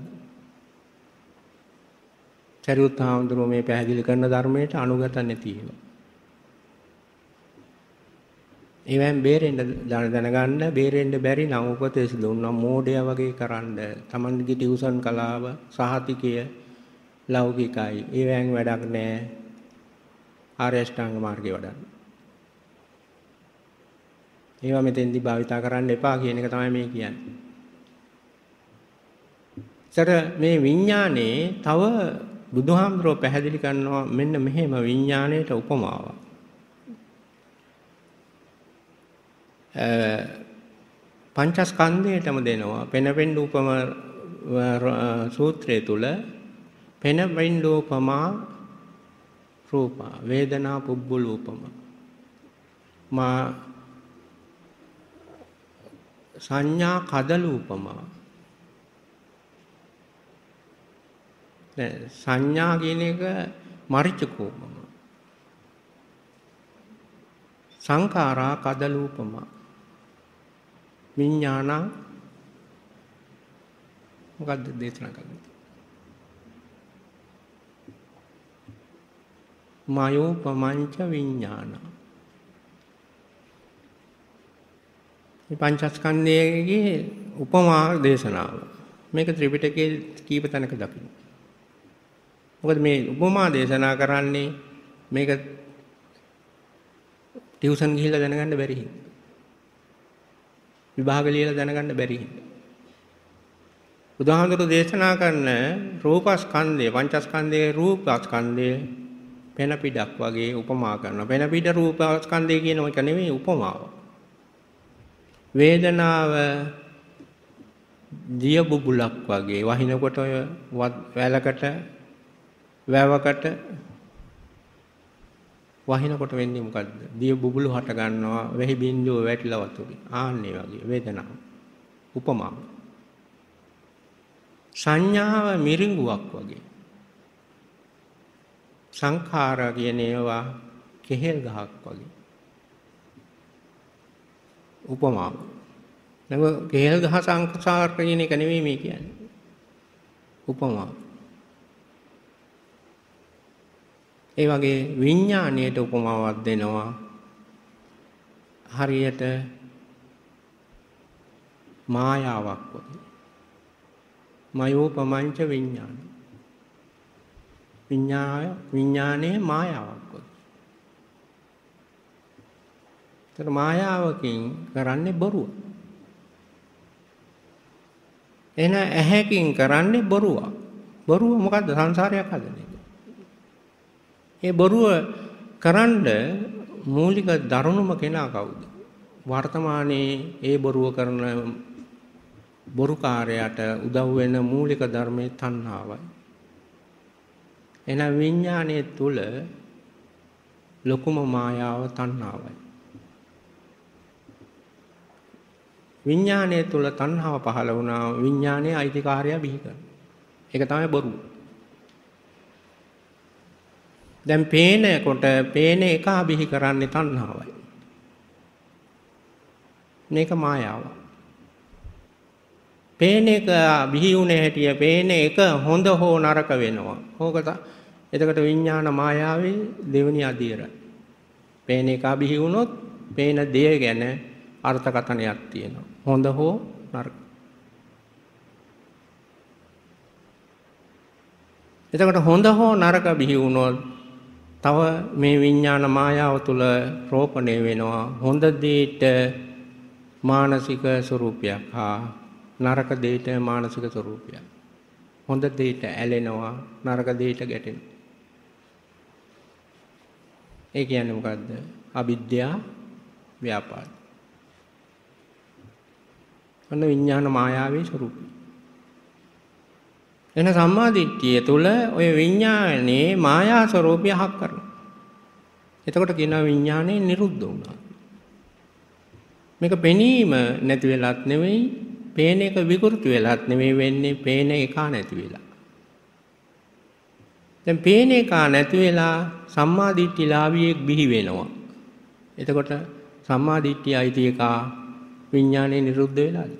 චරිත හාමුදුරුවෝ මේ පැහැදිලි කරන ධර්මයට අනුගත නැති ඒවා. ඒවෙන් බේරෙන්න දැනගන්න බේරෙන්න බැරි නම් උපදේශ දුන්නා මෝඩයා වගේ කරන්න තමන්ගේ ටියුෂන් කලාව සහතිකය ලෞකිකයි ඒවෙන් වැඩක් නැහැ ආරේෂ්ඨාංග මාර්ගේ වඩන්න ඒවා මෙතෙන්දී භාවිතා කරන්න එපා කියන එක තමයි මේ කියන්නේ ඒසට මේ විඥානේ තව බුදුහාමුදුරුව පැහැදිලි කරනවා මෙන්න මෙහෙම විඥාණයට උපමාවක්. පංචස්කන්ධයටම දෙනවා පෙනපෙන් උපම සූත්‍රය තුල පෙනපෙන් උපමා රූප වේදනා පුබ්බුල උපම මා සංඥා කදල උපමා දැන් සංඥා කියන එක මරිචකෝපම. සංඛාරා කදලූපම. විඥානං මොකද්ද දේශනා කරන්නේ? මයෝපමංච විඥාන. මේ පංචස්කන්ධයේ උපමා දේශනාව. මේක ත්‍රිපිටකයේ කීප තැනක දකින්න. මොකද මේ උපමා දේශනා කරන්නේ මේක ටියුෂන් ගිහිල්ලා දැනගන්න බැරි හින්දා. විභාග ලියලා දැනගන්න බැරි හින්දා. බුදුහාමුදුරු දේශනා කරන රූපස්කන්ධය පංචස්කන්ධයේ රූපස්කන්ධය පෙන පිටක් වගේ උපමා කරනවා. පෙන පිට රූපස්කන්ධය කියන එක නෙමෙයි උපමාව. වේදනාව දිය බුබුලක් වගේ වහිනකොට ඔය වැලකට වැවකට වහිනකොට වෙන්නේ මොකද්ද? දිය බුබුලු හට ගන්නවා, වෙහි බින්දුව වැටිලා වතුරේ. ආන්නේ වගේ වේදනාව. උපමා. සංඥාව මිරිඟුවක් වගේ. සංඛාර කියන ඒවා කෙහෙල් ගහක් වගේ. උපමා. නම කෙහෙල් ගහ සංඛාර කියන එක නෙමෙයි මේ කියන්නේ. උපමා. ඒ වගේ විඥාණයට උපමාවක් දෙනවා. හරියට මායාවක් වගේ. මයෝපමංච විඥාන. විඥාය විඥානයේ මායාවක් වගේ. ඒතර මායාවකින් කරන්නේ බොරුව. එහෙනම් ඇහැකින් කරන්නේ බොරුවක්. බොරුව මොකද්ද සංසාරයක් හදන්නේ? ඒ බොරුව කරන්න මූලික දරුණුම කෙනා කවුද? වර්තමානයේ ඒ බොරුව කරන බොරුකාරයාට උදව් වෙන මූලික ධර්මයේ තණ්හාවයි. එන විඥානයේ තුල ලොකුම මායාව තණ්හාවයි. විඥානයේ තුල තණ්හාව පහළ වුණා විඥානයේ අයිතිකාරයා බිහි කරනවා. ඒක තමයි බොරුව. දැන් පේනකොට පේන එක අභිහි කරන්නේ තණ්හාවයි. මේක මායාව. පේන එක බිහි වුණේ හැටිය පේන එක හොඳ හෝ නරක වෙනවා. ඕකට එතකොට විඥාන මායාවේ දෙවෙනි අධීරය. පේන එක බිහි වුණොත් පේන දේ ගැන අර්ථකථනයක් තියෙනවා. හොඳ හෝ නරක. එතකොට හොඳ හෝ නරක බිහි වුණොත් තව මේ විඤ්ඥාන මායාව තුළ ප්‍රෝපණය වෙනවා හොඳදේට මානසික ස්වරූපයක් හා නරක දේට මානසික ස්වරූපයක්. හොඳ දේට ඇලෙනවා නරක දේට ගැටෙන. ඒ කියන්නේ මොකද්ද? අවිද්‍යා ව්‍යාපාද. අන්න විඥාන මායාවේ ස්වરૂපය. එන සම්මාදිට්ඨිය තුල ඔය විඥානේ මායා ස්වરૂපය හක් කරනවා. එතකොට කියනවා විඥානේ නිරුද්ධ වුණා. මේක පෙනීම නැති වෙලත් නෙවෙයි, පේන එක විකෘති වෙලත් නෙවෙයි වෙන්නේ, පේන එක නැති වෙලා. දැන් පේන එක නැති වෙලා සම්මාදිට්ඨිලාභියෙක් බිහි වෙනවා. එතකොට සම්මාදිට්ඨියයි තියකා විඥානේ නිරුද්ධ වෙලාද?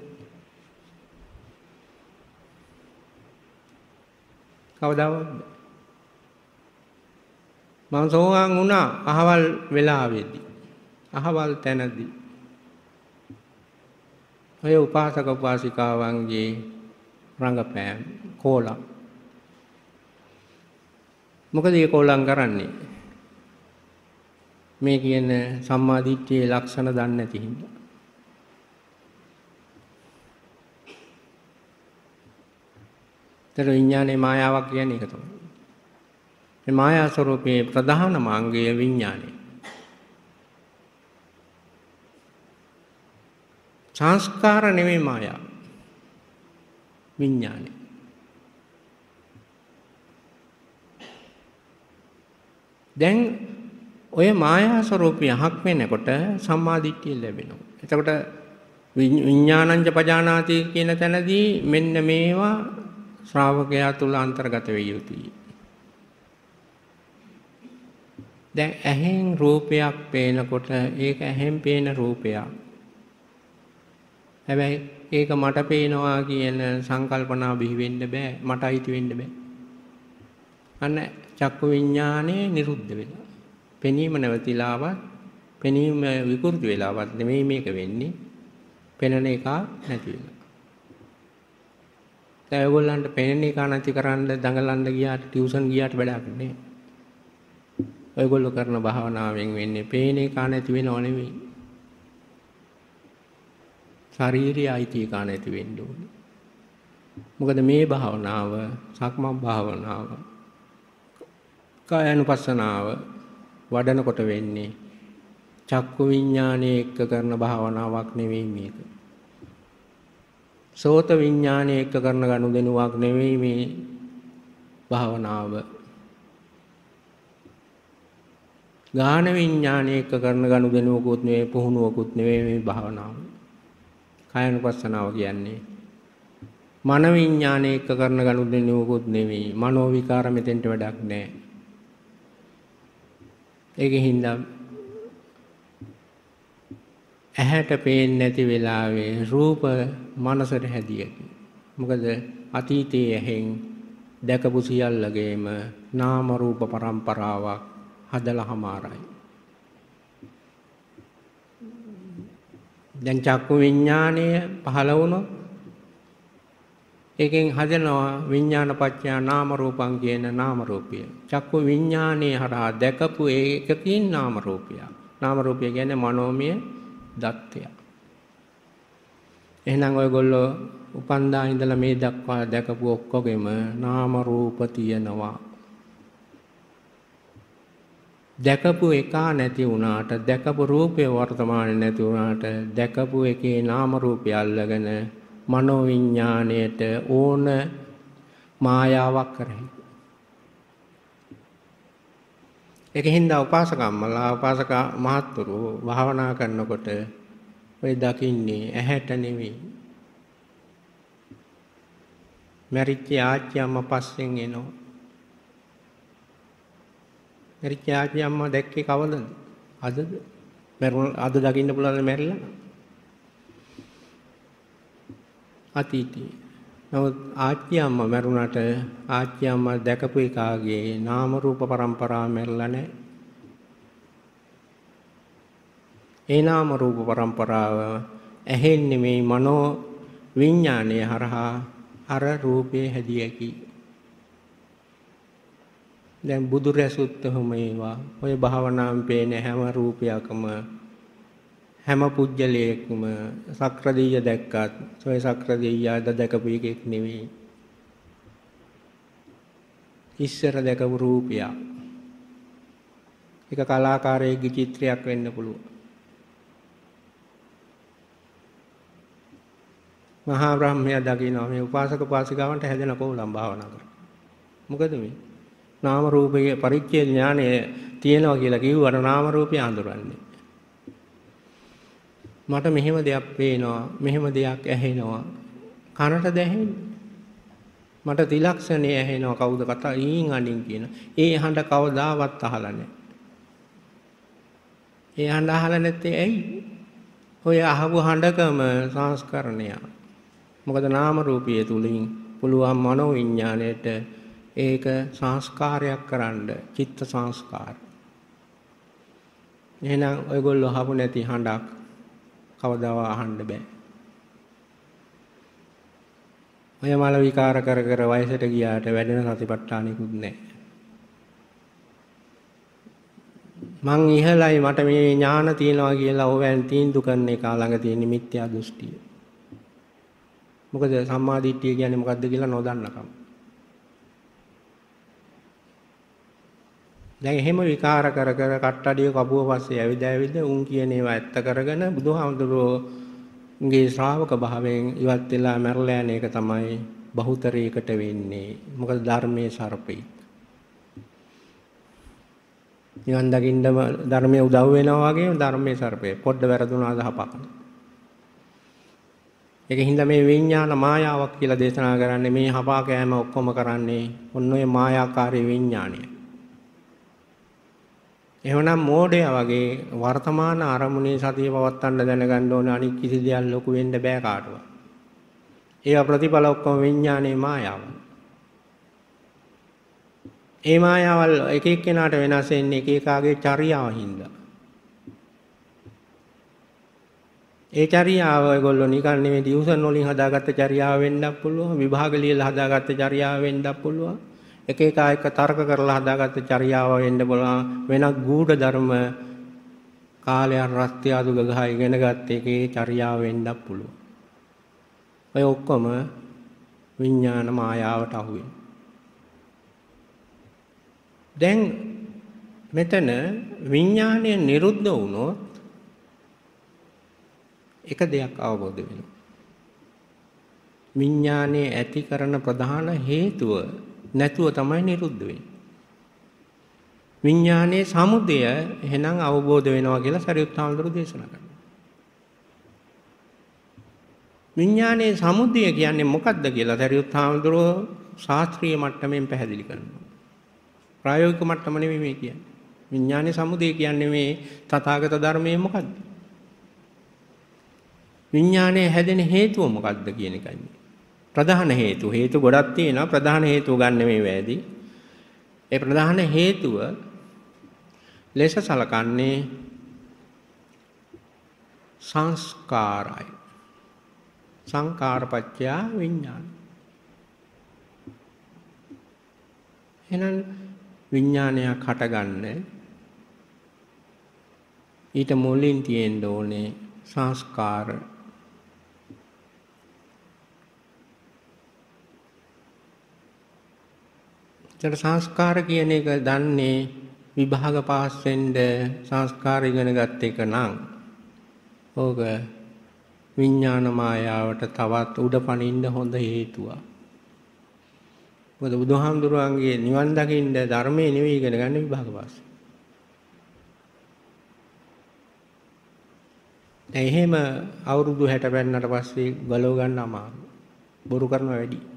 කවදාවත් බෑ. මම සෝවාන් වුණා අහවල් වෙලාවේදී. අහවල් තැනදී. ඔය උපාසක උපාසිකාවන්ගේ රංගපෑම් කෝලම්. මොකද මේ කෝලම් කරන්නේ? මේ කියන සම්මාදිට්ඨියේ ලක්ෂණ දන්නේ නැති හින්දා. ඒතර විඥානේ මායාවක් කියන්නේ ඒක තමයි. මේ මායා ස්වરૂපයේ ප්‍රධානම අංගය විඥානේ. සංස්කාර නෙමෙයි මායාව. විඥානේ. දැන් ඔය මායා ස්වરૂපය හක් වෙනකොට සම්මාදිට්ඨිය ලැබෙනවා. එතකොට විඥානංජ පජානාති කියන තැනදී මෙන්න මේවා ශ්‍රාවකයා තුළ අන්තර්ගත විය යුතුයි. දැන් ඇහෙන් රූපයක් පේනකොට ඒක ඇහෙන් පේන රූපයක්. හැබැයි ඒක මට පේනවා කියන සංකල්පනා බිහි වෙන්න බෑ මට අයිති වෙන්න බෑ. අන්න චක්කු විඥානය නිරුද්ධ වෙලා. පෙනීම නැවතිලාවත් පෙනීම විකෘති වෙලාවත් නෙමෙයි මේක වෙන්නේ. පෙනෙන එක නැති වෙලා. දැන් ඔයගොල්ලන්ට පෙන්නේ කාණති කරන්න දඟලන්න ගියාට ටියුෂන් ගියාට වැඩක් නෑ. ඔයගොල්ලෝ කරන භාවනාවෙන් වෙන්නේ පේනේ කාණති වෙනව නෙවෙයි. ශාරීරිය අයිති කාණති වෙන්න ඕනේ. මොකද මේ භාවනාව සක්මන් භාවනාව කායानुපස්සනාව වඩනකොට වෙන්නේ චක්කු විඥානයේ එක්ක කරන භාවනාවක් නෙවෙයි මේක. සෝත විඥානය එක්ක කරන ගනුදෙනුවක් නෙවෙයි මේ භාවනාව. ගාන විඥානය එක්ක කරන ගනුදෙනුවකුත් නෙවෙයි පුහුණුවකුත් නෙවෙයි මේ භාවනාව. කායනුපස්සනාව කියන්නේ මන විඥානය එක්ක කරන ගනුදෙනුවකුත් නෙවෙයි. මනෝ විකාර මෙතෙන්ට වැඩක් නැහැ. ඒකෙන් හින්දා ඇහැට පේන්නේ නැති වෙලාවේ රූප මනසට හැදියකි. මොකද අතීතයේ ඇහෙන් දැකපු සියල්ලගේම නාම රූප પરම්පරාවක් හදලා හමාරයි. දැන් චක්කු විඥාණය පහළ වුණොත් ඒකෙන් හදනවා විඥාන පත්‍යා නාම රූපං කියන නාම රූපය. චක්කු විඥානයේ හරහා දැකපු ඒකකින් නාම රූපය. නාම රූපය කියන්නේ මනෝමය දත්තයක්. එහෙනම් ඔයගොල්ලෝ උපන්දා ඉඳලා මේ දක්වා දැකපු ඔක්කොගෙම නාම රූප තියෙනවා. දැකපු එකා නැති වුණාට දැකපු රූපය වර්තමානයේ නැති වුණාට දැකපු එකේ නාම රූපය අල්ලගෙන මනෝවිඤ්ඤාණයට ඕන මායාවක් කරයි. ඒක හින්දා උපාසකම්මලා උපාසක මහත්තුරු භාවනා කරනකොට ඔය දකින්නේ ඇහැට නෙවෙයි. මරිච්ච ආච්චි අම්මා පස්සෙන් එනවා. මරිච්ච ආච්චි අම්මා දැක්කේ කවදද? අදද? මරුණ අද දකින්න පුළුවන් මැරිලා. අතීතේ නමුත් ආච්චි අම්මා මැරුණට ආච්චි අම්මා දැකපු එකාගේ නාම රූප પરම්පරාව මැරලා නැහැ. ඒ නාම රූප પરම්පරාව ඇහෙන්නේ මේ මනෝ විඥානයේ හරහා අර රූපේ හැදියකි. දැන් බුදු රැසුත් එහෙම ඒවා ඔය භාවනාවෙන් පේන හැම රූපයකම හැම පුජ්‍යලයකම සක්‍රදීය දැක්කත් සොය සක්‍රදීය අද දැකපු එකෙක් නෙවෙයි. ඉස්සර දැකපු රූපයක්. ඒක කලාකාරයෙක්ගේ චිත්‍රයක් වෙන්න පුළුවන්. මහා බ්‍රහ්මයා දකිනවා මේ උපාසක පාසිකාවන්ට හැදෙන කෝලම් භාවනා කර. මොකද මේ? නාම රූපයේ පරිච්ඡේද ඥානය තියෙනවා කියලා කිව්වට නාම රූපය අඳුරන්නේ. මට මෙහෙම දෙයක් පේනවා මෙහෙම දෙයක් ඇහෙනවා කනට දැහෙන මට තිලක්ෂණේ ඇහෙනවා කවුද කතා ඊන් අඩින් කියන ඒ හඬ කවදාවත් අහලා නැහැ ඒ හඬ අහලා නැත්තේ ඇයි ඔය අහපු හඬකම සංස්කරණය මොකද නාම රූපය තුලින් පුළුවන් මනෝ විඥාණයට ඒක සංස්කාරයක් කරන්න චිත්ත සංස්කාර එහෙනම් ඔයගොල්ලෝ අහපු නැති හඬක් කවදාව අහන්න බෑ. ඔය මල විකාර කර කර වයසට ගියාට වැඩෙන සතිපට්ඨානෙකුත් නැහැ. මං ඉහළයි මට මේ ඥාන තියනවා කියලා ඕවැන් තීන්දු කරන එක ළඟ තියෙන මිත්‍යා දෘෂ්ටිය. මොකද සම්මා දිට්ඨිය කියන්නේ මොකද්ද කියලා නොදන්නකම. දැන් එහෙම විකාර කර කර කට්ටඩිය කපුව පස්සේ ඇවිද ඇවිද උන් කියන ඒවා ඇත්ත කරගෙන බුදුහාමුදුරුවෝගේ ශ්‍රාවක භාවයෙන් ඉවත් වෙලා මැරලා යන එක තමයි බහුතරයකට වෙන්නේ. මොකද ධර්මයේ සර්පේ. නිවන් දකින්න ධර්මයේ උදව් වෙනවා වගේම ධර්මයේ සර්පේ. පොඩ්ඩ වැරදුනා දහපක්. ඒකින්ද මේ විඥාන මායාවක් කියලා දේශනා කරන්නේ මේ හපා කෑම ඔක්කොම කරන්නේ ඔන්න ඔය මායාකාරී විඥානය. එහෙනම් මෝඩයා වගේ වර්තමාන අරමුණේ සතිය පවත්වන්න දැනගන්න ඕන අනික් කිසි දෙයක් ලොකු වෙන්න බෑ කාටවත්. ඒවා ප්‍රතිඵල ඔක්කොම විඥානයේ මායාව. ඒ මායාවල් එක එක්කෙනාට වෙනස් වෙන්නේ එක එකාගේ චර්යාව හින්දා. ඒ චර්යාව ඒගොල්ලෝ නිකන් නෙමෙයි ටියුෂන් වලින් හදාගත්ත චර්යාව වෙන්නත් පුළුවන් විභාග ලියලා හදාගත්ත චර්යාව වෙන්නත් පුළුවන් එක එක එක තර්ක කරලා හදාගත්ත චර්යාව වෙන්න බලන වෙනත් ගූඪ ධර්ම කාලයන් රස්තිය අදුග ගහ ඉගෙන ගත්ත එකේ චර්යාව වෙන්නත් පුළුවන්. ඔය ඔක්කොම විඥාන මායාවට අහුවෙන. දැන් මෙතන විඥාණය නිරුද්ධ වුණොත් එක දෙයක් අවබෝධ වෙනවා. විඥානයේ ඇති කරන ප්‍රධාන හේතුව නැතුව තමයි නිරුද්ධ වෙන්නේ. විඥානයේ සමුදය එහෙනම් අවබෝධ වෙනවා කියලා සරියුත් ආමඳුරු දේශනා කරනවා. විඥානයේ සමුදය කියන්නේ මොකක්ද කියලා සරියුත් ආමඳුරු ශාස්ත්‍රීය මට්ටමින් පැහැදිලි කරනවා. ප්‍රායෝගික මට්ටම නෙමෙයි මේ කියන්නේ. විඥානයේ සමුදය කියන්නේ මේ තථාගත ධර්මයේ මොකක්ද? විඥානයේ හැදෙන හේතුව මොකක්ද කියන එකයි. ප්‍රධාන හේතු හේතු ගොඩක් තියෙනවා ප්‍රධාන හේතුව ගන්න මේ වැදී. ඒ ප්‍රධාන හේතුව ලෙස සලකන්නේ සංස්කාරයි. සංකාරපත්‍ය විඥාන. එහෙනම් විඥානයක් හටගන්නේ ඊට මුලින් තියෙන්න ඕනේ සංස්කාර එතකොට සංස්කාර කියන එක දන්නේ විභාග පාස් වෙන්න සංස්කාර ඉගෙන ගත් එක නම් ඕක විඥාන මායාවට තවත් උඩ පනින්න හොඳ හේතුවක්. මොකද බුදුහාමුදුරුවන්ගේ නිවන් දකින්න ධර්මයේ නෙවෙයි ඉගෙන ගන්න විභාග පාස්. දැන් එහෙම අවුරුදු 60 වෙන්නට පස්සේ ගලව ගන්න අමාරු. බොරු කරනවා වැඩි.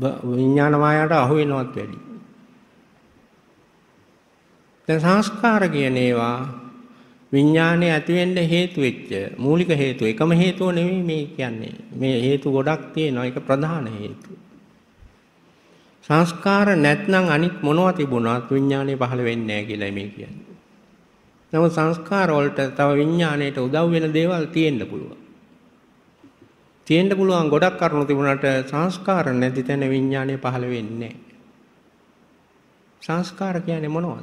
විඥාන මායාවට අහු වෙනවත් වැඩි. දැන් සංස්කාර කියන ඒවා විඥානේ ඇති වෙන්න හේතු වෙච්ච මූලික හේතු එකම හේතුව නෙමෙයි මේ කියන්නේ. මේ හේතු ගොඩක් තියෙනවා. ඒක ප්‍රධාන හේතුව. සංස්කාර නැත්නම් අනිත් මොනවා තිබුණත් විඥානේ පහළ වෙන්නේ නැහැ කියලා මේ කියන්නේ. නමුත් සංස්කාර වලට තව විඥාණයට උදව් වෙන දේවල් තියෙන්න පුළුවන්. තියෙන්න පුළුවන් ගොඩක් කරුණු තිබුණාට සංස්කාර නැති තැන විඥානය පහළ වෙන්නේ සංස්කාර කියන්නේ මොනවද?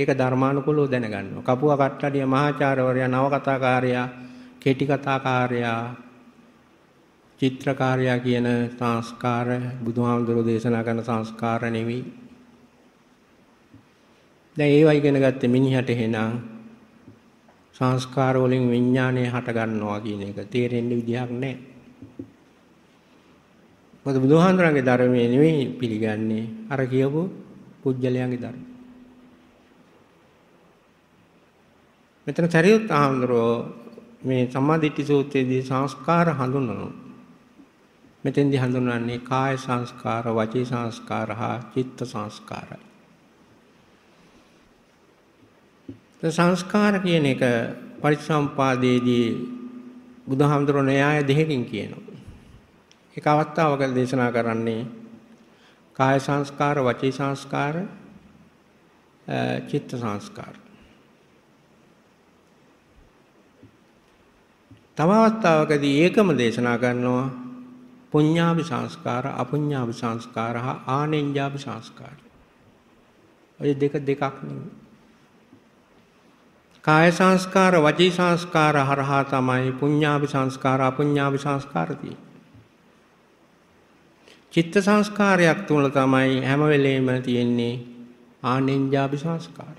ඒක ධර්මානුකූලව දැනගන්න ඕන. කපුවා කට්ටඩිය මහාචාර්යවරයා නවකථාකාරයා කෙටි කථාකාරයා චිත්‍රකාරයා කියන සංස්කාර බුදුහාමුදුරෝ දේශනා කරන සංස්කාර නෙවෙයි. දැන් ඒවා ඉගෙන ගත්තේ මිනිහට එහෙනම් සංස්කාර වලින් විඥානය හට ගන්නවා කියන එක තේරෙන්න විදිහක් නැහැ. මොකද බුදුහාඳුරන්ගේ ධර්මයේ නෙවෙයි පිළිගන්නේ අර කියපු පුජ්‍යලයන්ගේ ධර්ම. මෙතන සරියුත් ආහඳුරෝ මේ සම්මාදිට්ඨි සූත්‍රයේදී සංස්කාර හඳුන්වනවා. මෙතෙන්දී හඳුන්වන්නේ කාය සංස්කාර, වචී සංස්කාර හා චිත්ත සංස්කාරයි. සංස්කාර කියන එක පරිසම්පාදයේදී බුදුහාමුදුරනේ න්‍යාය දෙකකින් කියනවා. එක අවස්ථාවක දේශනා කරන්නේ කාය සංස්කාර, වචී සංස්කාර, චිත්ත සංස්කාර. තව අවස්ථාවකදී ඒකම දේශනා කරනවා පුඤ්ඤාභි සංස්කාර, අපුඤ්ඤාභි සංස්කාර හා ආනෙන්ජාභි සංස්කාර. ඔය දෙක දෙකක් නෙමෙයි. කාය සංස්කාර වචී සංස්කාර හරහා තමයි පුඤ්ඤාභි සංස්කාර අපුඤ්ඤාභි සංස්කාර චිත්ත සංස්කාරයක් තුල තමයි හැම වෙලේම තියෙන්නේ ආනෙන්ජාභි සංස්කාර.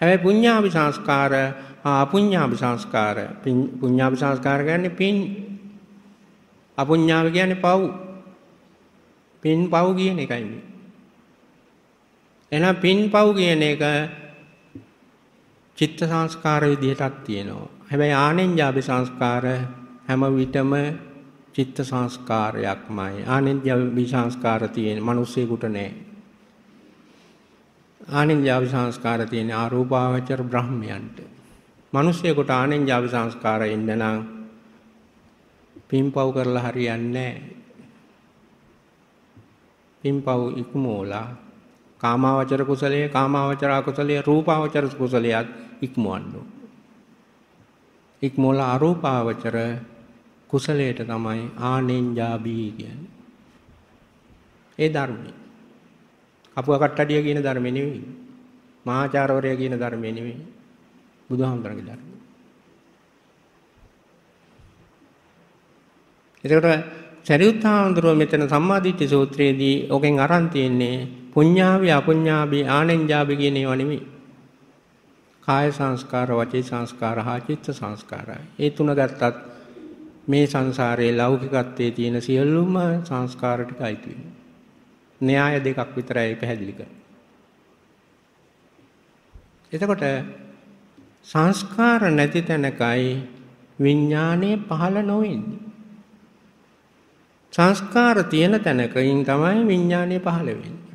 හැබැයි පුඤ්ඤාභි සංස්කාර අපුඤ්ඤාභි සංස්කාර පුඤ්ඤාභි සංස්කාර කියන්නේ පින් අපුඤ්ඤාභි කියන්නේ පව් පින් පව් කියන එකයි මේ. එහෙනම් පින් පව් කියන එක චිත්ත සංස්කාර විදිහටත් තියෙනවා. හැබැයි ආනෙන්ජාභි සංස්කාර හැම විටම චිත්ත සංස්කාරයක්මයි. ආනෙන්ජාභි සංස්කාර තියෙන මිනිස්සෙකුට නෑ. ආනෙන්ජාභි සංස්කාර තියෙන ආරූපාවචර බ්‍රහ්මයන්ට. මිනිස්සෙකුට ආනෙන්ජාභි සංස්කාර එන්න නම් පින්පව් කරලා හරියන්නේ නෑ. පින්පව් ඉක්මෝලා කාමාවචර කුසලයේ කාමාවචර අකුසලයේ රූපාවචර කුසලයේත් ඉක්මවන්න ඉක්මෝලා අරූපාවචර කුසලයට තමයි ආනෙන්ජාබී කියන්නේ. ඒ ධර්මයි. අපුව කට්ටඩිය කියන ධර්මෙ නෙවෙයි. මහාචාර්යවරයා කියන ධර්මෙ නෙවෙයි. බුදුහාමුදුරන්ගේ ධර්මය. එතකොට සරියුත්හාඳුරෝ මෙතන සම්මාදිට්ඨි සූත්‍රයේදී ඔකෙන් අරන් තියෙන්නේ පුඤ්ඤාවි අපුඤ්ඤාවි ආනෙන්ජාබි කියන ඒවා නෙමෙයි. කාය සංස්කාර වචී සංස්කාර හා චිත්ත සංස්කාරයි. ඒ තුන ගත්තත් මේ සංසාරයේ ලෞකිකත්වයේ තියෙන සියලුම සංස්කාර ටික අයිති වෙනවා. න්‍යාය දෙකක් විතරයි පැහැදිලි කරන්නේ. එතකොට සංස්කාර නැති තැනකයි විඥානය පහළ නොවෙන්නේ. සංස්කාර තියෙන තැනකින් තමයි විඥානය පහළ වෙන්නේ.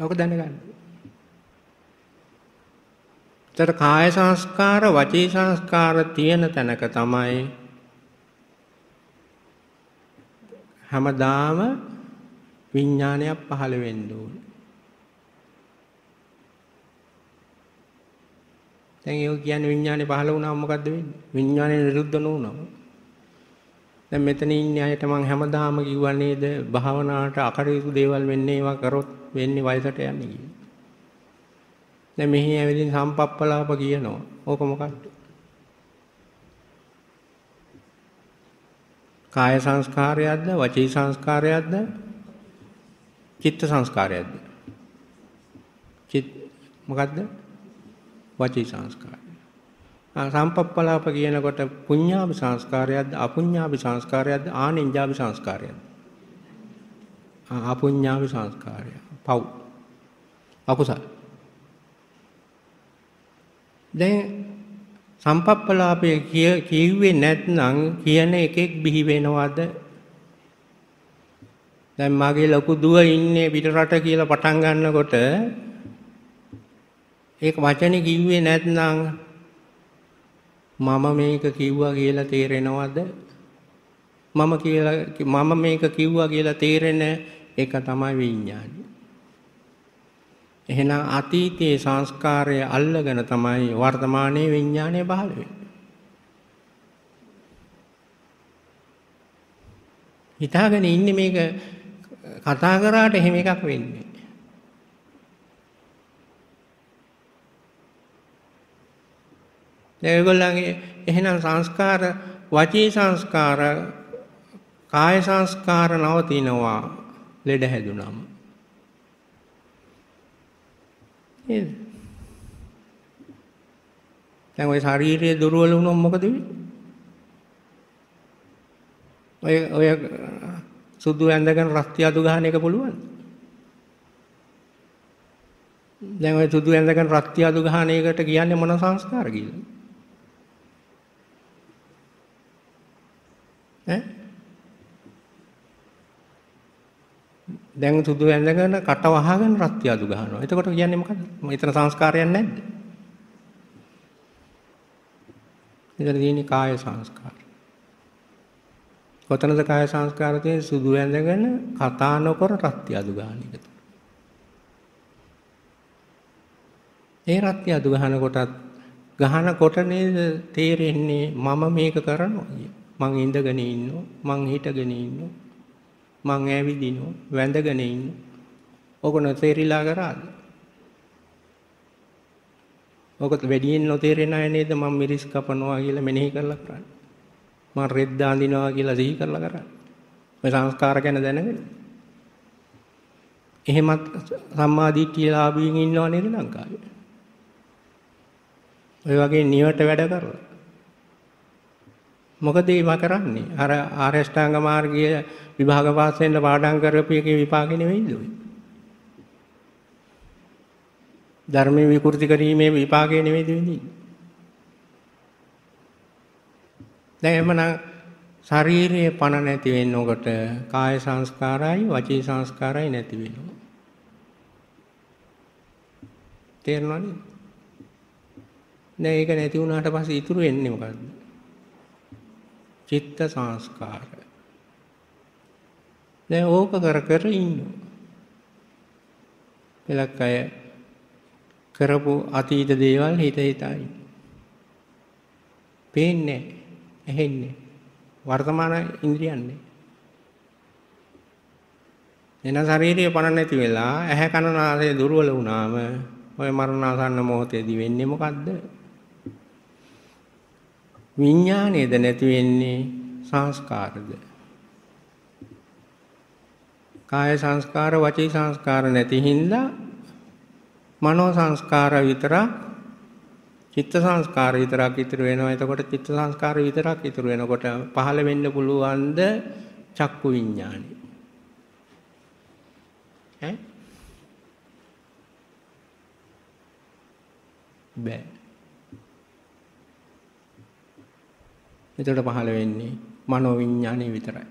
ඕක දැනගන්න. තර කාය සංස්කාර වචී සංස්කාර තියෙන තැනක තමයි හැමදාම විඥානයක් පහළ වෙන්න ඕන. දැන් ඒක කියන්නේ විඥානේ පහළ වුණාම මොකද්ද වෙන්නේ? විඥානේ නිරුද්ධ නොවුනම. දැන් මෙතන ඉන්නේ අයට මම හැමදාම කිව්වා නේද භාවනාවට අකටයුතු දේවල් වෙන්නේ ඒවා කරොත් වෙන්නේ වයසට යන්නේ කියන. දැන් මෙහි ඇවිදින් සම්පප්පලාප කියනවා. ඕක මොකක්ද? කාය සංස්කාරයක්ද වචී සංස්කාරයක්ද චිත්ත සංස්කාරයක්ද? චිත් මොකද්ද? වචී සංස්කාරය. සම්පප්පලාප කියනකොට පුඤ්ඤාභි සංස්කාරයක්ද අපුඤ්ඤාභි සංස්කාරයක්ද ආනින්ජාභි සංස්කාරයක්ද ආපුඤ්ඤාභි සංස්කාරයක් පව් අකුසල් දැන් සම්පප්පලාපය කිය කිව්වේ නැත්නම් කියන එකෙක් බිහි වෙනවද දැන් මගේ ලොකු දුව ඉන්නේ පිටරට කියලා පටන් ගන්නකොට ඒක වචනේ කිව්වේ නැත්නම් මම මේක කිව්වා කියලා තේරෙනවද මම කියලා මම මේක කිව්වා කියලා තේරෙන එක තමයි විඥානය එහෙනම් අතීතයේ සංස්කාරය අල්ලගෙන තමයි වර්තමානයේ විඥානය පහළ වෙන්නේ. හිතාගෙන ඉන්නේ මේක කතා කරාට එහෙම එකක් වෙන්නේ. දැන් ඒගොල්ලන්ගේ එහෙනම් සංස්කාර වචී සංස්කාර කාය සංස්කාර නවතිනවා ලෙඩ හැදුනම නේද? දැන් ওই ශාරීරිය දුර්වල වුණොත් මොකද වෙන්නේ? ඔය ඔය සුදු ඇඳගෙන රස්ති අදු ගන්න එක පුළුවන්ද? දැන් ඔය සුදු ඇඳගෙන රස්ති අදු ගන්න එකට කියන්නේ මොන සංස්කාර කියලා? ඈ දැන් සුදු ඇඳගෙන කට වහගෙන රත් යාදු ගහනවා. එතකොට කියන්නේ මොකද? මෙතන සංස්කාරයක් නැද්ද? මෙතන තියෙන්නේ කාය සංස්කාර. කොතනද කාය සංස්කාර තියෙන්නේ? සුදු ඇඳගෙන කතා නොකර රත් යාදු ගහන එක. ඒ රත් යාදු ගහන කොටත් ගහන කොට නේද තේරෙන්නේ මම මේක කරනවා කිය. මං ඉඳගෙන ඉන්නවා, මං හිටගෙන ඉන්නවා. මං ඇවිදිනෝ වැඳගෙන ඉන්න ඕක නොතේරිලා කරාද ඕකත් වැඩියෙන් නොතේරෙන අය නේද මම මිරිස් කපනවා කියලා මෙනෙහි කරලා කරන්නේ මම රෙද්ද අඳිනවා කියලා සිහි කරලා කරන්නේ මේ සංස්කාර ගැන දැනගෙන එහෙමත් සම්මාදිට්ඨිය ලාභයෙන් ඉන්නව නේද ලංකාවේ ඔය වගේ නිවට වැඩ කරලා මොකද ඒවා කරන්නේ? අර ආරෂ්ඨාංග මාර්ගය විභාග පාස් වෙන්න පාඩම් කරපු එකේ විපාක නෙවෙයිද ඔය? ධර්මයේ විකෘති කිරීමේ විපාකේ නෙවෙයිද වෙන්නේ? දැන් එමනම් ශරීරයේ පණ නැති වෙනකොට කාය සංස්කාරයි වචී සංස්කාරයි නැති වෙනවා. තේරෙනවද? දැන් ඒක නැති වුණාට පස්සේ ඉතුරු වෙන්නේ මොකද්ද? චිත්ත සංස්කාර. දැන් ඕක කර කර ඉන්නවා. පෙලක් අය කරපු අතීත දේවල් හිත හිතයි. පේන්නේ ඇහෙන්නේ වර්තමාන ඉන්ද්‍රියන්නේ. එන ශරීරය පණ නැති වෙලා ඇහැ කන නාසය දුර්වල වුණාම ඔය මරණාසන්න මොහොතේදී වෙන්නේ මොකද්ද? විඥානයේද නැති වෙන්නේ සංස්කාරද කාය සංස්කාර වචී සංස්කාර නැති හින්දා මනෝ සංස්කාර විතරක් චිත්ත සංස්කාර විතරක් ඉතුරු වෙනවා එතකොට චිත්ත සංස්කාර විතරක් ඉතුරු වෙනකොට පහළ වෙන්න පුළුවන්ද චක්කු විඥානය ඈ බෑ එතකොට පහළ වෙන්නේ මනෝ විඥානය විතරයි.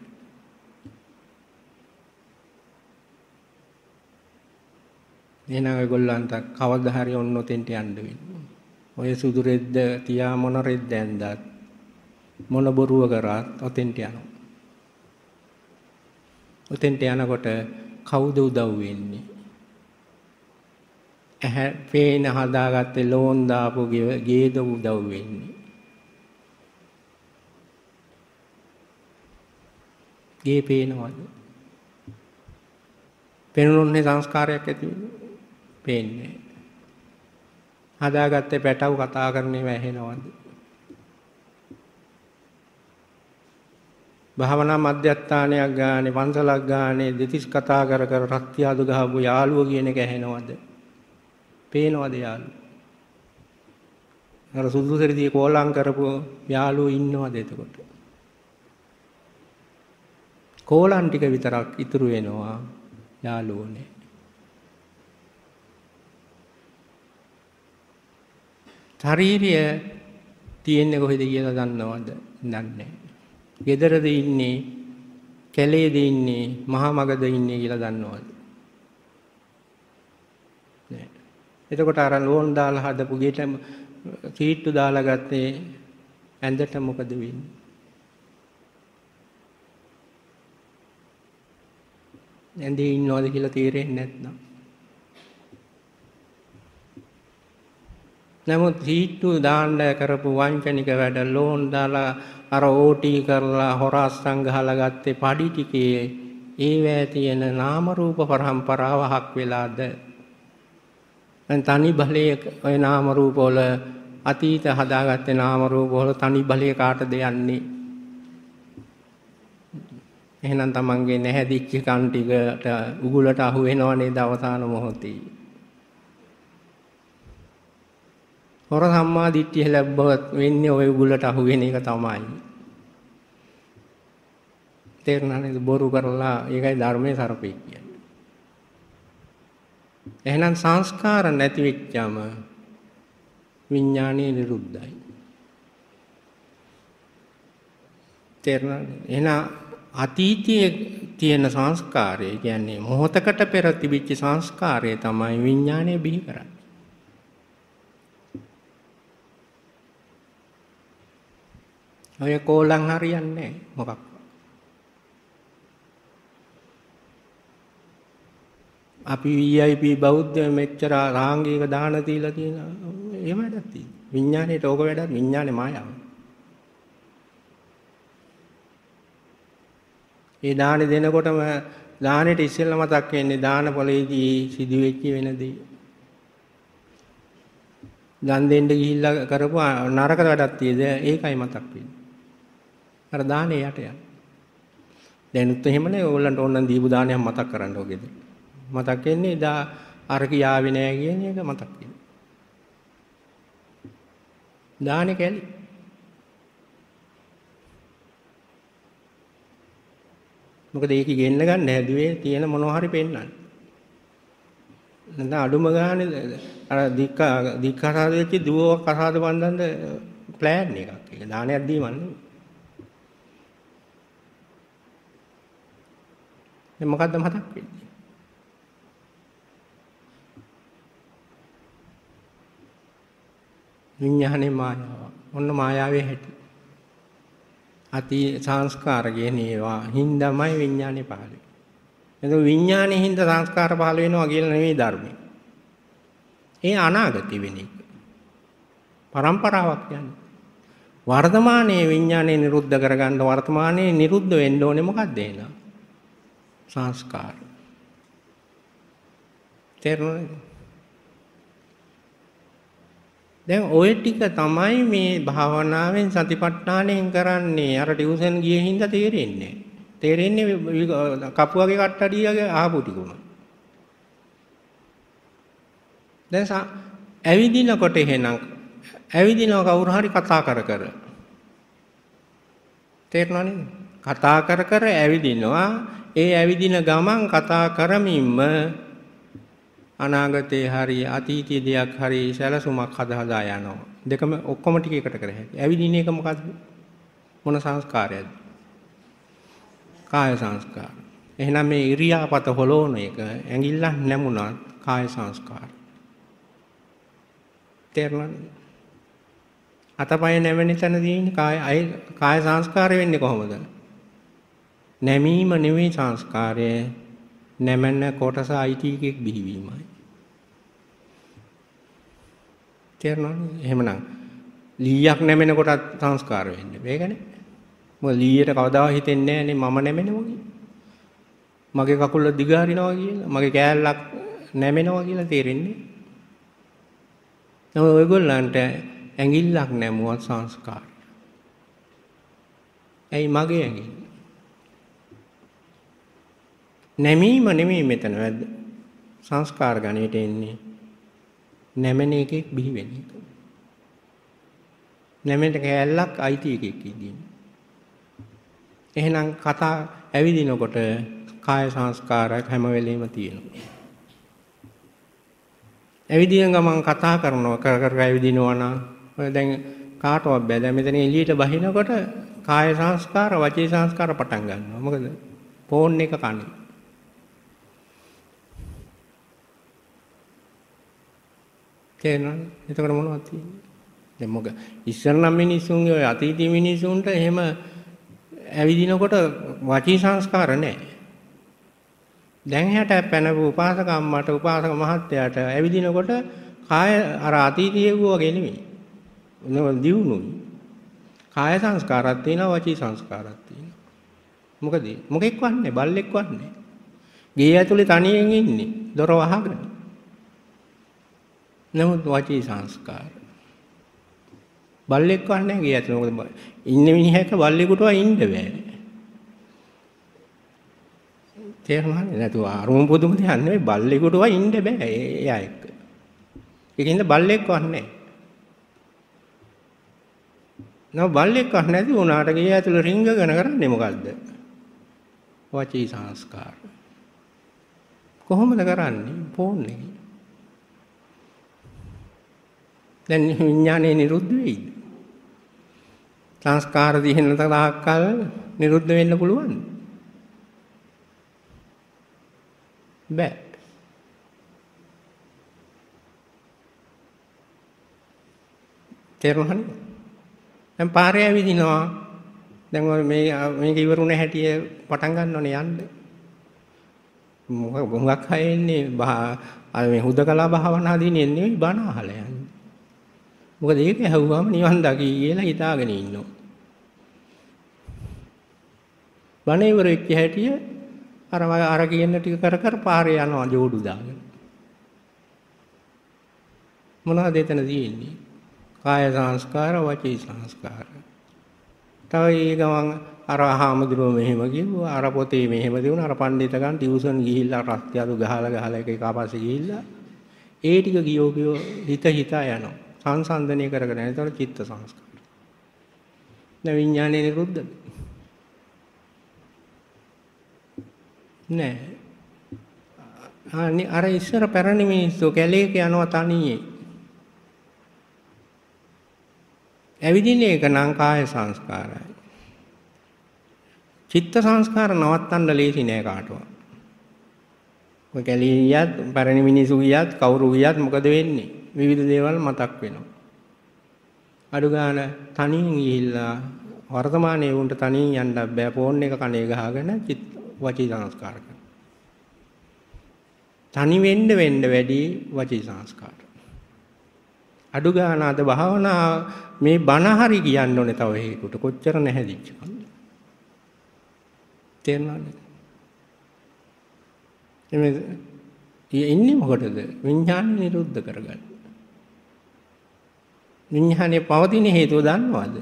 එහෙනම් ඔයගොල්ලන්ට කවදා හරි ඔන්න ඔතෙන්ට යන්න වෙනවා. ඔය සුදු රෙද්ද තියා මොන රෙද්ද ඇන්දත් මොන බොරුව කරත් ඔතෙන්ට යනවා. ඔතෙන්ට යනකොට කවුද උදව් වෙන්නේ? ඇහැ පේන හදාගත්තේ ලෝන් දාපු ගේ උදව් වෙන්නේ. ගේ පේනවද? පෙනුනොන්නේ සංස්කාරයක් ඇති පේන්නේ. හදාගත්තේ පැටව කතා කරන්නේ වැහෙනවද? භාවනා මධ්‍යස්ථානයක් ගානේ වංශලක් ගානේ දෙතිස් කතා කර කර රක්තියාදු ගහපු යාළුව කියන එක ඇහෙනවද? පේනවද යාළුව? අර සුදුසු සරිදී කෝලම් කරපු යාළුවෝ ඉන්නවද එතකොට? කෝලන් ටික විතරක් ඉතුරු වෙනවා යාළුවනේ. ශාරීරිය තියෙන්නේ කොහෙද කියලා දන්නවද? දන්නේ ගෙදරද ඉන්නේ, කැලේද ඉන්නේ, මහා මගද ඉන්නේ කියලා දන්නවද? නෑ. එතකොට අර ලෝන් දාලා හදපු ගෙට කීට්ටු දාලා ගත්තේ ඇඳට මොකද වෙන්නේ? ඇඳේ ඉන්නවද කියලා තේරෙන්නේ නැත්නම්. නමුත් සීට්ටු දාන්න කරපු වංචනික වැඩ ලෝන් දාලා අර ඕටී කරලා හොරස්සන් ගහලා ගත්තේ padi ටිකේ ඒවැය තියෙන නාම රූප පරම්පරාව හක් වෙලාද තනි බලයේ ওই නාම රූප වල අතීත හදාගත්තේ නාම රූප වල තනි බලයේ කාටද යන්නේ එහෙනම් තමන්ගේ නැහැදිච්ච කන් ටිකට උගුලට අහු වෙනව නේද අවසාන මොහොතේ. හොර සම්මා දිට්ඨිය ලැබුවත් වෙන්නේ ওই උගුලට අහු වෙන එක තමයි. තේරුණානේ බොරු කරලා ඒකයි ධර්මයේ සරපේ කියන්නේ. එහෙනම් සංස්කාර නැති වෙච්චම විඥානයේ නිරුද්ධයි. තේරුණානේ. එහෙනම් අතීතයේ තියෙන සංස්කාරය කියන්නේ මොහොතකට පෙර තිබිච්ච සංස්කාරය තමයි විඥානය බිහි කරන්නේ. ඔය කෝලං හරියන්නේ මොකක්? අපි VIP බෞද්ධ මෙච්චර රාංගික දාන තියලා තියෙන එහෙම වැඩක් තියෙනවා. විඥානයේට ඕක වැඩක් විඥානේ මායාවක්. ඒ දානෙ දෙනකොටම දානෙට ඉස්සෙල්ලා මතක් වෙන්නේ දාන පොලේදී සිදුවෙච්ච වෙන දේ. දන් දෙන්න ගිහිල්ලා කරපු නරක වැඩක් තියද ඒකයි මතක් වෙන්නේ. අර දානේ යට යන. දැනුත් එහෙමනේ ඕගොල්ලන්ට ඕනනම් දීපු දානයක් මතක් කරන්න ඕකේද. මතක් වෙන්නේ දා අර කියාවේ නෑ කියන එක මතක් වෙනවා. දානේ කැලේ මොකද ඒක ගෙන්න ගන්න හැදුවේ තියෙන මොනවා හරි පෙන්වන්න. නැත්නම් අඩුම ගානේ අර දික්ක දික්ක හසාද වෙච්ච දුවව කසාද බඳන්ද ප්ලෑන් එකක්. ඒක දානයක් දීම නෙවෙයි. දැන් මොකද්ද මතක් වෙන්නේ? විඥානේ මායාව. ඔන්න මායාවේ හැටි. අති සංස්කාර කියන ඒවා හින්දාමයි විඥානේ පහළ වෙන්නේ. එතකොට විඥානේ හින්දා සංස්කාර පහළ වෙනවා කියලා නෙවෙයි ධර්මය. ඒ අනාගති වෙන එක. પરම්පරාවක් කියන්නේ. වර්තමානයේ විඥානේ නිරුද්ධ කරගන්න වර්තමානයේ නිරුද්ධ වෙන්න ඕනේ මොකද්ද එහෙනම්? සංස්කාර. තේරුණාද? දැන් ওই ටික තමයි මේ භාවනාවෙන් සතිපට්ඨාණයෙන් කරන්නේ. අර ටියුෂන් ගියේ හින්දා තේරෙන්නේ තේරෙන්නේ කපුවගේ කට්ටඩියගේ ආපු ටිකම. දැන් ඇවිදිනකොට එහෙනම් ඇවිදිනව කවුරු හරි කතා කර කර තේරෙනවනේ කතා කර කර ඇවිදිනවා ඒ ඇවිදින ගමන් කතා කරමින්ම අනාගතේ හරි අතීතයේ දෙයක් හරි සැලසුමක් හදාදා යනවා. දෙකම ඔක්කොම ටික එකට කර හැකියි. ඇවිදින එක මොකද්ද? මොන සංස්කාරයක්ද? කාය සංස්කාර. එහෙනම් මේ ඉරියාපත හොලෝන එක ඇඟිල්ලක් නැමුණත් කාය සංස්කාර. තේරුණාද? අතපය නැවෙන තැනදී කාය කාය සංස්කාරය වෙන්නේ කොහොමද? නැමීම නෙවෙයි සංස්කාරය නැමෙන කොටස අයිති එකෙක් බිහිවීමයි. තේරෙනවද? එහෙමනම් ලීයක් නැමෙන කොටත් සංස්කාර වෙන්නේ. මේකනේ. මොකද ලීයට කවදා හිතෙන්නේ නැහැනේ මම නැමෙනවා මගේ කකුල දිගහරිනවා කියලා, මගේ කෑල්ලක් නැමෙනවා කියලා තේරෙන්නේ. නම ඔයගොල්ලන්ට ඇඟිල්ලක් නැමුවත් සංස්කාරය. ඇයි මගේ ඇඟිල්ල? නැමීම නෙමෙයි මෙතන වැද්ද. සංස්කාර ගණයට එන්නේ නැමෙන එකෙක් බිහි වෙන එක. නැමෙන කෑල්ලක් අයිති එකෙක් ඉදින්නේ. එහෙනම් කතා ඇවිදිනකොට කාය සංස්කාරයක් හැම වෙලෙම තියෙනවා. ඇවිදින ගමන් කතා කරනවා කර කර ඇවිදිනවා නම් ඔය දැන් කාටවත් බෑ. දැන් මෙතන එළියට බහිනකොට කාය සංස්කාර, වචී සංස්කාර පටන් ගන්නවා. මොකද ෆෝන් එක කන්නේ. තේරෙනවද? එතකොට මොනවද තියෙන්නේ? දැන් මොක ඉස්සර නම් මිනිසුන්ගේ ඔය අතීතී මිනිසුන්ට එහෙම ඇවිදිනකොට වචී සංස්කාර නැහැ. දැන් හැට පැනපු උපාසක අම්මට උපාසක මහත්තයාට ඇවිදිනකොට කාය අර අතීතයේ වූ වගේ නෙමෙයි. නම දියුණුයි. කාය සංස්කාරات තියෙනවා වචී සංස්කාරات තියෙනවා. මොකද මොකෙක් වන්නේ බල්ලෙක් වන්නේ. ගේ ඇතුලේ තනියෙන් ඉන්නේ දොර වහගෙන. නමුත් වචී සංස්කාර. බල්ලෙක් වහන්නේ ගිය ඇත මොකද ඉන්න මිනිහක බල්ලෙකුටව ඉන්න බෑ. තේරුණාද? නැතුව අරුම පුදුම තියන්නේ නෙවෙයි බල්ලෙකුටව ඉන්න බෑ එයා එක්ක. ඒකින්ද බල්ලෙක් වහන්නේ. නෝ බල්ලෙක් වහන්නේ නැති උනාට ගිය ඇතුළ රිංගගෙන කරන්නේ මොකද්ද? වචී සංස්කාර. කොහොමද කරන්නේ? ෆෝන් එකේ දැන් විඥානේ නිරුද්ධ වෙයිද? සංස්කාර දිහෙන තාක්කල් නිරුද්ධ වෙන්න පුළුවන්. බෑ. තේරුණානේ? දැන් පාරේ ඇවිදිනවා. දැන් ඔය මේ මේක ඉවරුනේ හැටිය පටන් ගන්න ඕනේ යන්න. මොකක් ගොංගක් හයෙන්නේ අර මේ හුදකලා භාවනා දිනේ නෙවෙයි බණ අහලා යන්නේ. මොකද ඒක ඇහුවාම නිවන් දකී කියලා හිතාගෙන ඉන්නවා. බණේවර වෙච්ච හැටිය අර අර කියන ටික කර කර පාරේ යනවා ජෝඩු දාගෙන. මොනවද එතන තියෙන්නේ? කාය සංස්කාර, වචී සංස්කාර. තව ඒ ගමන් අර හාමුදුරුව මෙහෙම කිව්වා, අර පොතේ මෙහෙම දිනුන, අර පඬිතකන් ටියුෂන් ගිහිල්ලා රස්තියලු ගහලා ගහලා එක එකපාරේ ගිහිල්ලා ඒ ටික ගියෝ ගියෝ හිත හිතා යනවා. සංසන්දනය කරගෙන එතකොට චිත්ත සංස්කාර. දැන් විඥානයේ නිරුද්ධද? නෑ. අනේ අර ඉස්සර පැරණි මිනිස්සු කැලේක යනවා තනියේ. ඇවිදින එක නම් කාය සංස්කාරයි. චිත්ත සංස්කාර නවත්තන්න ලේසි නෑ කාටවත්. ඔය කැලේ ගියත්, පැරණි මිනිස්සු ගියත්, කවුරු ගියත් මොකද වෙන්නේ? විවිධ දේවල් මතක් වෙනවා. අඩු ගාන තනියෙන් ගිහිල්ලා වර්තමානයේ වුන්ට තනියෙන් යන්න බෑ ෆෝන් එක කනේ ගහගෙන චිත් වචී සංස්කාර කරනවා. තනි වෙන්න වෙන්න වැඩි වචී සංස්කාර. අඩු ගාන අද භාවනා මේ බණ හරි කියන්න ඕනේ තව හේතුට කොච්චර නැහැදිච්ච කන්ද. තේරෙනවද? එමේ ඉන්නේ මොකටද? විඥාන නිරුද්ධ කරගන්න. විඥානයේ පවතින හේතුව දන්නවද?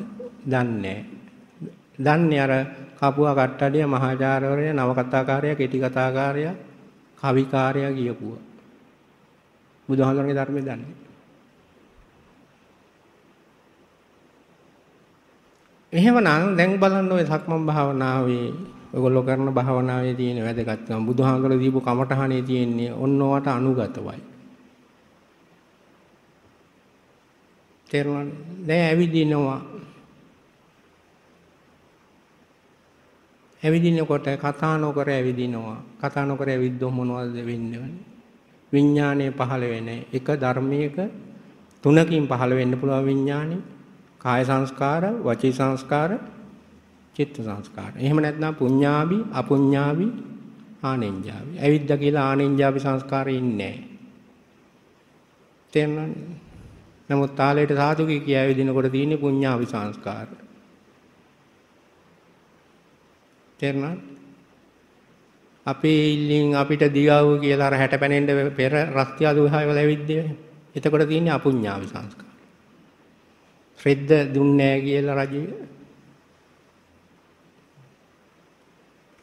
දන්නේ දන්නේ අර කපුවා කට්ටඩිය මහාචාර්යවරයා නවකතාකාරයා කෙටි කතාකාරයා කවිකාරයා කියපුවා. බුදුහාමරගේ ධර්මය දන්නේ. එහෙමනම් දැන් බලන්න ඔය සක්මන් භාවනාවේ ඔයගොල්ලෝ කරන භාවනාවේ තියෙන වැදගත්කම බුදුහාමර දීපු කමඨහනේ තියෙන්නේ ඔන්නෝවට අනුගතවයි. තේරුණාද? දැන් ඇවිදිනවා. ඇවිදිනකොට කතා නොකර ඇවිදිනවා. කතා නොකර ඇවිද්දොත් මොනවද වෙන්නේ? විඥානය පහළ වෙන එක ධර්මයක තුනකින් පහළ වෙන්න පුළුවන් විඥානෙ කාය සංස්කාර වචී සංස්කාර චිත්ත සංස්කාර. එහෙම නැත්නම් පුඤ්ඤාවි අපුඤ්ඤාවි ආනෙන්ජාවි. ඇවිද්දා කියලා ආනෙන්ජාවි සංස්කාරය ඉන්නේ නැහැ. තේරුණානේ? නමුත් තාලයට සාදු කිය කියවිදිනකොට තියෙන්නේ පුඤ්ඤාවි සංස්කාර. තේරුණා? අපේ ඉල්ලින් අපිට දිගව කියලා අර 60 පැනෙන්න පෙර රස්තිය දුහාවල ඇවිද්දේ. එතකොට තියෙන්නේ අපුඤ්ඤාවි සංස්කාර. ශ්‍රද්ධ දුන්නේ කියලා රජු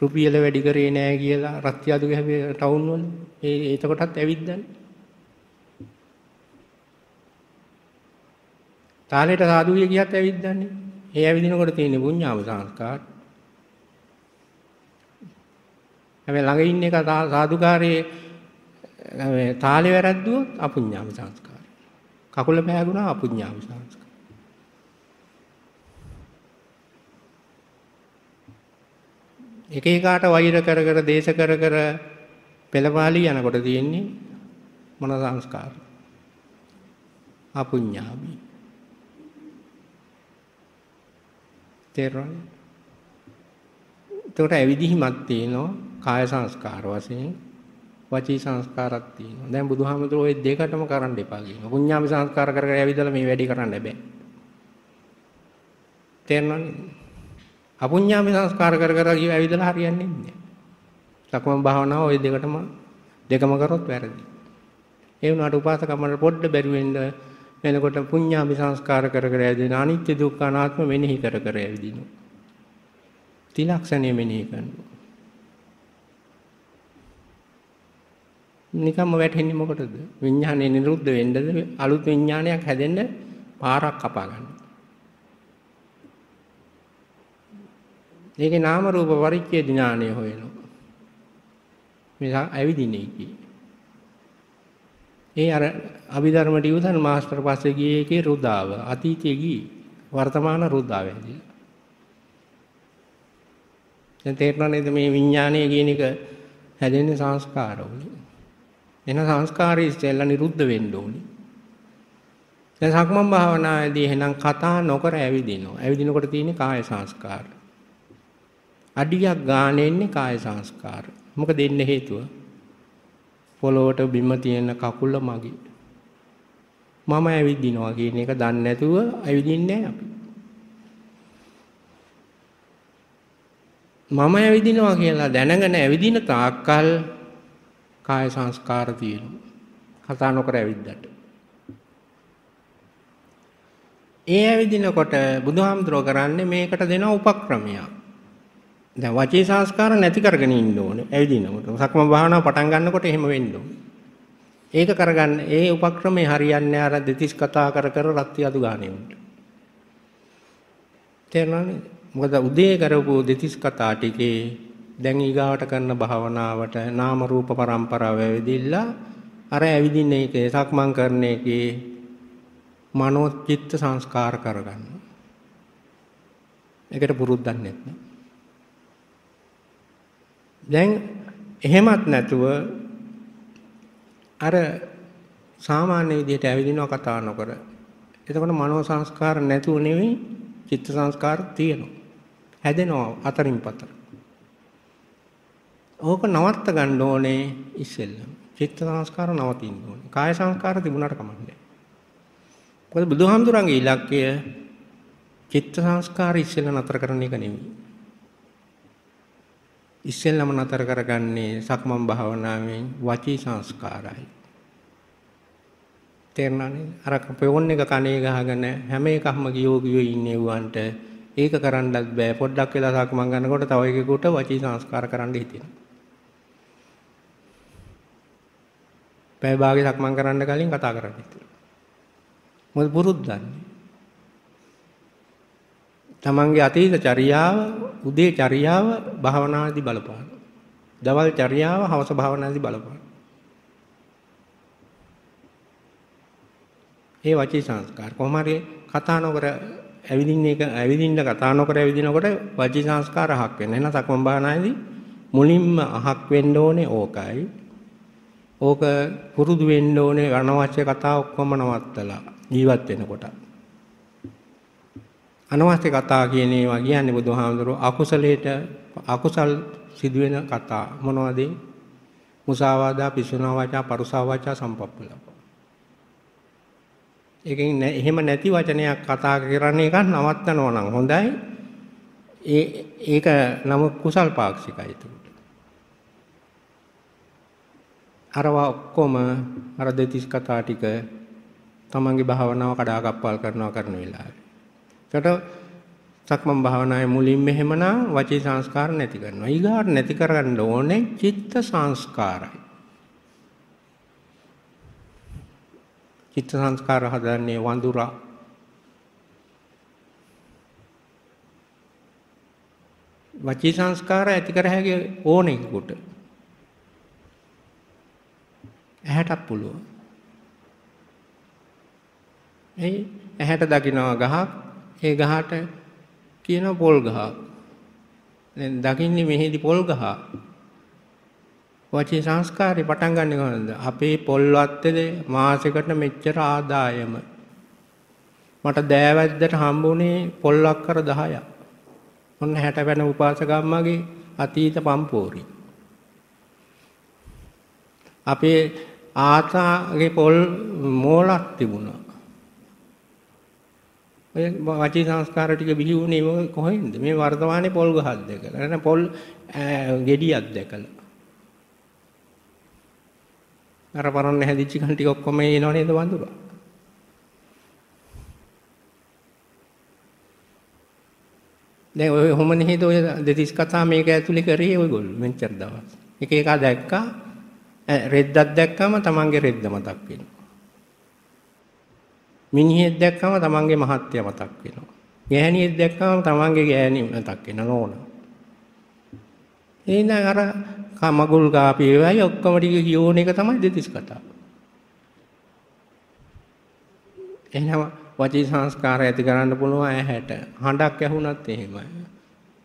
රුපියල වැඩි කරේ නෑ කියලා රත්තියාදු ගැහුවේ ටවුන් වල ඒ එතකොටත් ඇවිද්දන්නේ තාලෙට සාදුවිය කියත් ඇවිද්දන්නේ. ඒ ඇවිදිනකොට තියෙන පුඤ්ඤාම සංස්කාර. හැබැයි ළඟ ඉන්න එක සාදුකාරයේ තාලේ වැරද්දුවොත් අපුඤ්ඤාම සංස්කාර. කකුල පෑගුණා අපුඤ්ඤාම සංස්කාර. එක එකාට වෛර කර කර දේශ කර කර පෙළපාලි යනකොට තියෙන්නේ මොන සංස්කාර? අපුඤ්ඤාමී තේරෙනවද? එතකොට ඇවිදිහිමත් තියෙනවා කාය සංස්කාර වශයෙන් වචී සංස්කාරක් තියෙනවා. දැන් බුදුහාමුදුරුවෝ ওই දෙකටම කරන්න එපා කියනවා. පුඤ්ඤාමි සංස්කාර කර කර ඇවිදලා මේ වැඩේ කරන්න බෑ. තේරෙනවද? අපුඤ්ඤාමි සංස්කාර කර කර කිය ඇවිදලා හරියන්නේ නැහැ. සක්මන් භාවනාව ওই දෙකටම දෙකම කරොත් වැරදි. ඒ වුණාට උපාසකම්මල පොඩ්ඩ බැරි වෙන්න එනකොට පුඤ්ඤාභි සංස්කාර කර කර ඇදෙන අනිත්‍ය දුක්ඛ අනාත්ම මෙනෙහි කර කර ඇවිදිනවා. තිලක්ෂණය මෙනෙහි කරනවා. නිකම්ම වැටෙන්නේ මොකටද? විඥානය නිරුද්ධ වෙන්නද අලුත් විඥානයක් හැදෙන්න පාරක් කපා ගන්න. මේකේ නාම රූප පරිච්ඡේද ඥානය හොයනවා. මේක ඇවිදින්නේ කියන්නේ. ඒ අර අභිධර්ම ටියුෂන් මාස්ටර් පස්සේ ගියේ එකේ රුදාව අතීතයේ ගිහී වර්තමාන රුදාව ඇදිලා. දැන් තේරෙනවා නේද මේ විඥානය කියන එක හැදෙන්නේ සංස්කාරවල. එන සංස්කාරය ඉස්සෙල්ලා නිරුද්ධ වෙන්න ඕනේ. දැන් සක්මන් භාවනාවේදී එහෙනම් කතා නොකර ඇවිදිනවා. ඇවිදිනකොට තියෙන්නේ කාය සංස්කාර. අඩියක් ගාන එන්නේ කාය සංස්කාර. මොකද දෙන්න හේතුව? පොළොවට බිම තියෙන කකුල මගේ. මම ඇවිදිනවා කියන එක දන්නේ නැතුව ඇවිදින්නේ අපි. මම ඇවිදිනවා කියලා දැනගෙන ඇවිදින තාක්කල් කාය සංස්කාර තියෙනවා. කතා නොකර ඇවිද්දට. ඒ ඇවිදිනකොට බුදුහාමුදුරුවෝ කරන්නේ මේකට දෙන උපක්‍රමයක්. දැන් වචේ සංස්කාර නැති කරගෙන ඉන්න ඕනේ ඇවිදිනකොට. සක්ම භාවනාව පටන් ගන්නකොට එහෙම වෙන්න ඕනේ. ඒක කරගන්න ඒ උපක්‍රමේ හරියන්නේ අර දෙතිස් කතා කර කර රත්ති අදු ගානේ උන්ට. තේරුණානේ? මොකද උදේ කරපු දෙතිස් කතා ටිකේ දැන් ඊගාවට කරන භාවනාවට නාම රූප පරම්පරාව වැවිදිලා අර ඇවිදින එකේ සක්මන් කරන එකේ මනෝචිත්ත සංස්කාර කරගන්න. ඒකට පුරුද්දක් නැත්නම් දැන් එහෙමත් නැතුව අර සාමාන්‍ය විදිහට ඇවිදිනවා කතා නොකර. එතකොට මනෝ සංස්කාර නැතුව නෙවෙයි චිත්ත සංස්කාර තියෙනවා. හැදෙනවා අතරින් පතර. ඕක නවත්ත ගන්න ඕනේ ඉස්සෙල්ල. චිත්ත සංස්කාර නවතින්න ඕනේ. කාය සංස්කාර තිබුණාට කමන්නේ. මොකද බුදුහාමුදුරන්ගේ ඉලක්කය චිත්ත සංස්කාර ඉස්සෙල්ල නතර කරන එක නෙවෙයි. ඉස්සෙල්ලම නතර කරගන්නේ සක්මන් භාවනාවෙන් වචී සංස්කාරයි. තේරෙනවනේ අර පොයොන් එක කණේ ගහගෙන හැම එකක්ම ගියෝගියෝ ඉන්නේ වන්ට ඒක කරන්නවත් බෑ පොඩ්ඩක් වෙලා සක්මන් ගන්නකොට තව එකෙකුට වචී සංස්කාර කරන්න හිතෙනවා. පැය භාගේ සක්මන් කරන්න කලින් කතා කරන්න හිතෙනවා. මොකද පුරුද්දන්නේ. තමන්ගේ අතීත චර්යාව උදේ චර්යාව භාවනාදී බලපාන. දවල් චර්යාව හවස භාවනාදී බලපාන. ඒ වචී සංස්කාර කොහොම හරි කතා නොකර ඇවිදින්න එක ඇවිදින්න කතා නොකර ඇවිදිනකොට වචී සංස්කාර අහක් වෙන. එහෙනම් සක්මන් භාවනාදී මුලින්ම අහක් වෙන්න ඕනේ ඕකයි. ඕක පුරුදු වෙන්න ඕනේ අනවශ්‍ය කතා ඔක්කොම නවත්තලා ජීවත් වෙනකොට. අනවශ්‍ය කතා කියන ඒවා කියන්නේ බුදුහාමුදුරුවෝ අකුසලයට අකුසල් සිදුවෙන කතා මොනවද? මුසාවාදා, පිසුනා වාචා, පරුසා වාචා සම්පප්පලප. ඒකෙන් එහෙම නැති වචනයක් කතා කරන්නේ එකක් නවත්තනවා නම් හොඳයි. ඒ ඒක නම කුසල් පාක්ෂිකයි ඒකට. අරවා ඔක්කොම අර දෙතිස් කතා ටික තමන්ගේ භාවනාව කඩාකප්පල් කරනවා කරන වෙලාවේ එතකොට සක්මන් භාවනාවේ මුලින්ම එහෙමනම් වචී සංස්කාර නැති කරනවා. ඊගාට නැති කරගන්න ඕනේ චිත්ත සංස්කාරයි. චිත්ත සංස්කාර හදන්නේ වඳුරා වචී සංස්කාර ඇති කර හැකි ඕනෙකට ඇහැටත් පුළුවන් ඒ ඇහැට දකින්න ගහක් ඒ ගහට කියන පොල් ගහ. දැන් දකින්නේ මෙහිදී පොල් ගහ. වචී සංස්කාරي පටන් ගන්න කොහොමද? අපේ පොල් වත්තේද මාසෙකට මෙච්චර ආදායම. මට දෑවැද්දට හම්බුනේ පොල් අක්කර 10ක්. ඔන්න 60 වෙන උපාසකම්මගේ අතීත පම්පෝරි. අපේ ආතාගේ පොල් මෝලක් තිබුණා. ඔය වචී සංස්කාර ටික බිහි වුණේ මොක කොහෙන්ද? මේ වර්තමානයේ පොල් ගහක් දැකලා. නැත්නම් පොල් ගෙඩියක් දැකලා. අර පරණ හැදිච්ච කන් ටික ඔක්කොම එනව නේද වඳුරා? දැන් ඔය හොම නේද ඔය දෙතිස් කතා මේක ඇතුලේ කරේ ඔයගොල්ලෝ මෙච්චර දවස්. එක එක දැක්කා රෙද්දක් දැක්කම තමන්ගේ රෙද්ද මතක් වෙනවා. මිනිහෙක් දැක්කම තමන්ගේ මහත්ය මතක් වෙනවා. ගැහණියෙක් දැක්කම තමන්ගේ ගැහණි මතක් වෙන නෝන. එහෙනම් අර කමගුල් කාපේවයි ඔක්කොම ටික කියෝන එක තමයි දෙතිස් කතාව. එහෙනම් වචී සංස්කාර ඇති කරන්න පුළුවන් ඇහැට. හඬක් ඇහුණත් එහෙමයි.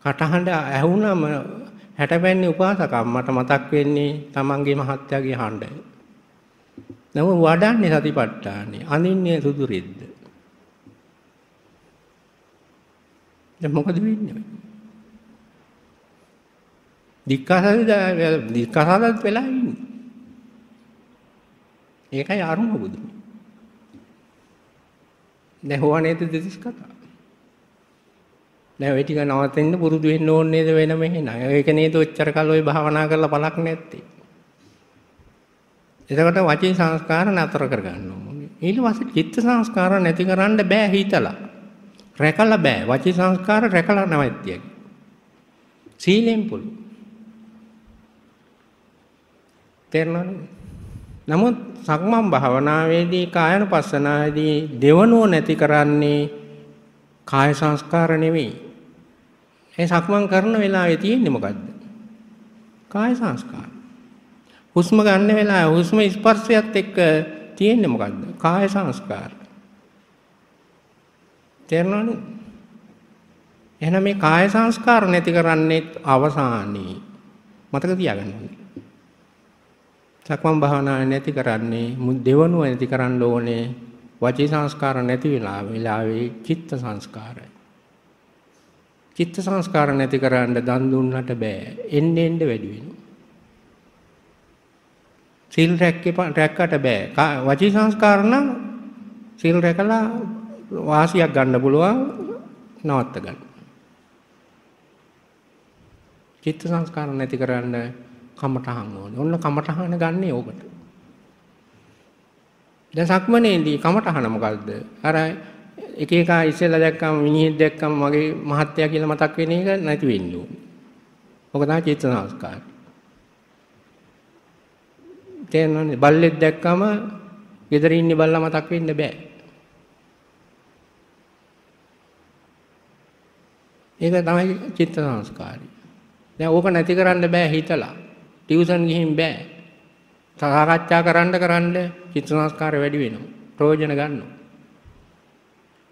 කටහඬ ඇහුනම හැටපැන්නේ උපාසකම් මට මතක් වෙන්නේ තමන්ගේ මහත්යාගේ හඬයි. නම වඩන්නේ සතිපට්ඨානේ. අනින්නේ සුදු රෙද්ද. දැන් මොකද වෙන්නේ? දික්කසද දික්කසදත් වෙලා ඉන්නේ. ඒකයි අරුම බුදුම. දැන් හොවා නේද දෙතිස් කතා. දැන් ওই ටික නවතින්න පුරුදු වෙන්න ඕනේ නේද වෙනම එහෙනම්. ඒක නේද ඔච්චර කල් ওই භාවනා කරලා බලක් නැත්තේ. එතකොට වචී සංස්කාර නතර කරගන්න ඕනේ. ඊට පස්සේ චිත්ත සංස්කාර නැති කරන්න බෑ හිතලා. රැකලා බෑ. වචී සංස්කාර රැකලා නැවැත්තිය. සීලෙන් පුළු. තේරෙනවද? නමුත් සක්මන් භාවනාවේදී කායනුපස්සනාවේදී දෙවනුව නැති කරන්නේ කාය සංස්කාර නෙවෙයි. ඒ සක්මන් කරන වෙලාවේ තියෙන්නේ මොකද්ද? කාය සංස්කාර. හුස්ම ගන්න වෙලාව හුස්ම ස්පර්ශයත් එක්ක තියෙන්නේ මොකද්ද? කාය සංස්කාර. තේරෙනවද? එහෙනම් මේ කාය සංස්කාර නැති කරන්නේ අවසානයේ. මතක තියාගන්න ඕනේ. සක්මන් භාවනා නැති කරන්නේ දෙවනුව නැති කරන්න ඕනේ වචී සංස්කාර නැති වෙලා වෙලාවේ චිත්ත සංස්කාරය. චිත්ත සංස්කාර නැති කරන්න දන් දුන්නට බෑ. එන්න එන්න වැඩි වෙනවා. සිල් රැක්කට බෑ. වචී සංස්කාර නම් සිල් රැකලා වාසියක් ගන්න පුළුවන් නවත්ත ගන්න. චිත්ත සංස්කාර නැති කරන්න කමටහන් ඕනේ. ඔන්න කමටහන ගන්නේ ඕකට. දැන් සක්මනේදී කමටහන මොකද්ද? අර එක එක ඉස්සෙල්ලා දැක්කම මිනිහෙක් දැක්කම මගේ මහත්ය කියලා මතක් වෙන එක නැති වෙන්නේ. ඕක තමයි චිත්ත සංස්කාරය. තේරෙනවනේ බල්ලෙක් දැක්කම ගෙදර ඉන්නේ බල්ලා මතක් වෙන්න බෑ. ඒක තමයි චිත්ත සංස්කාරය. දැන් ඕක නැති කරන්න බෑ හිතලා. ටියුෂන් ගිහින් බෑ. සාකච්ඡා කරන්න කරන්න චිත්ත සංස්කාරය වැඩි වෙනවා. ප්‍රයෝජන ගන්නවා.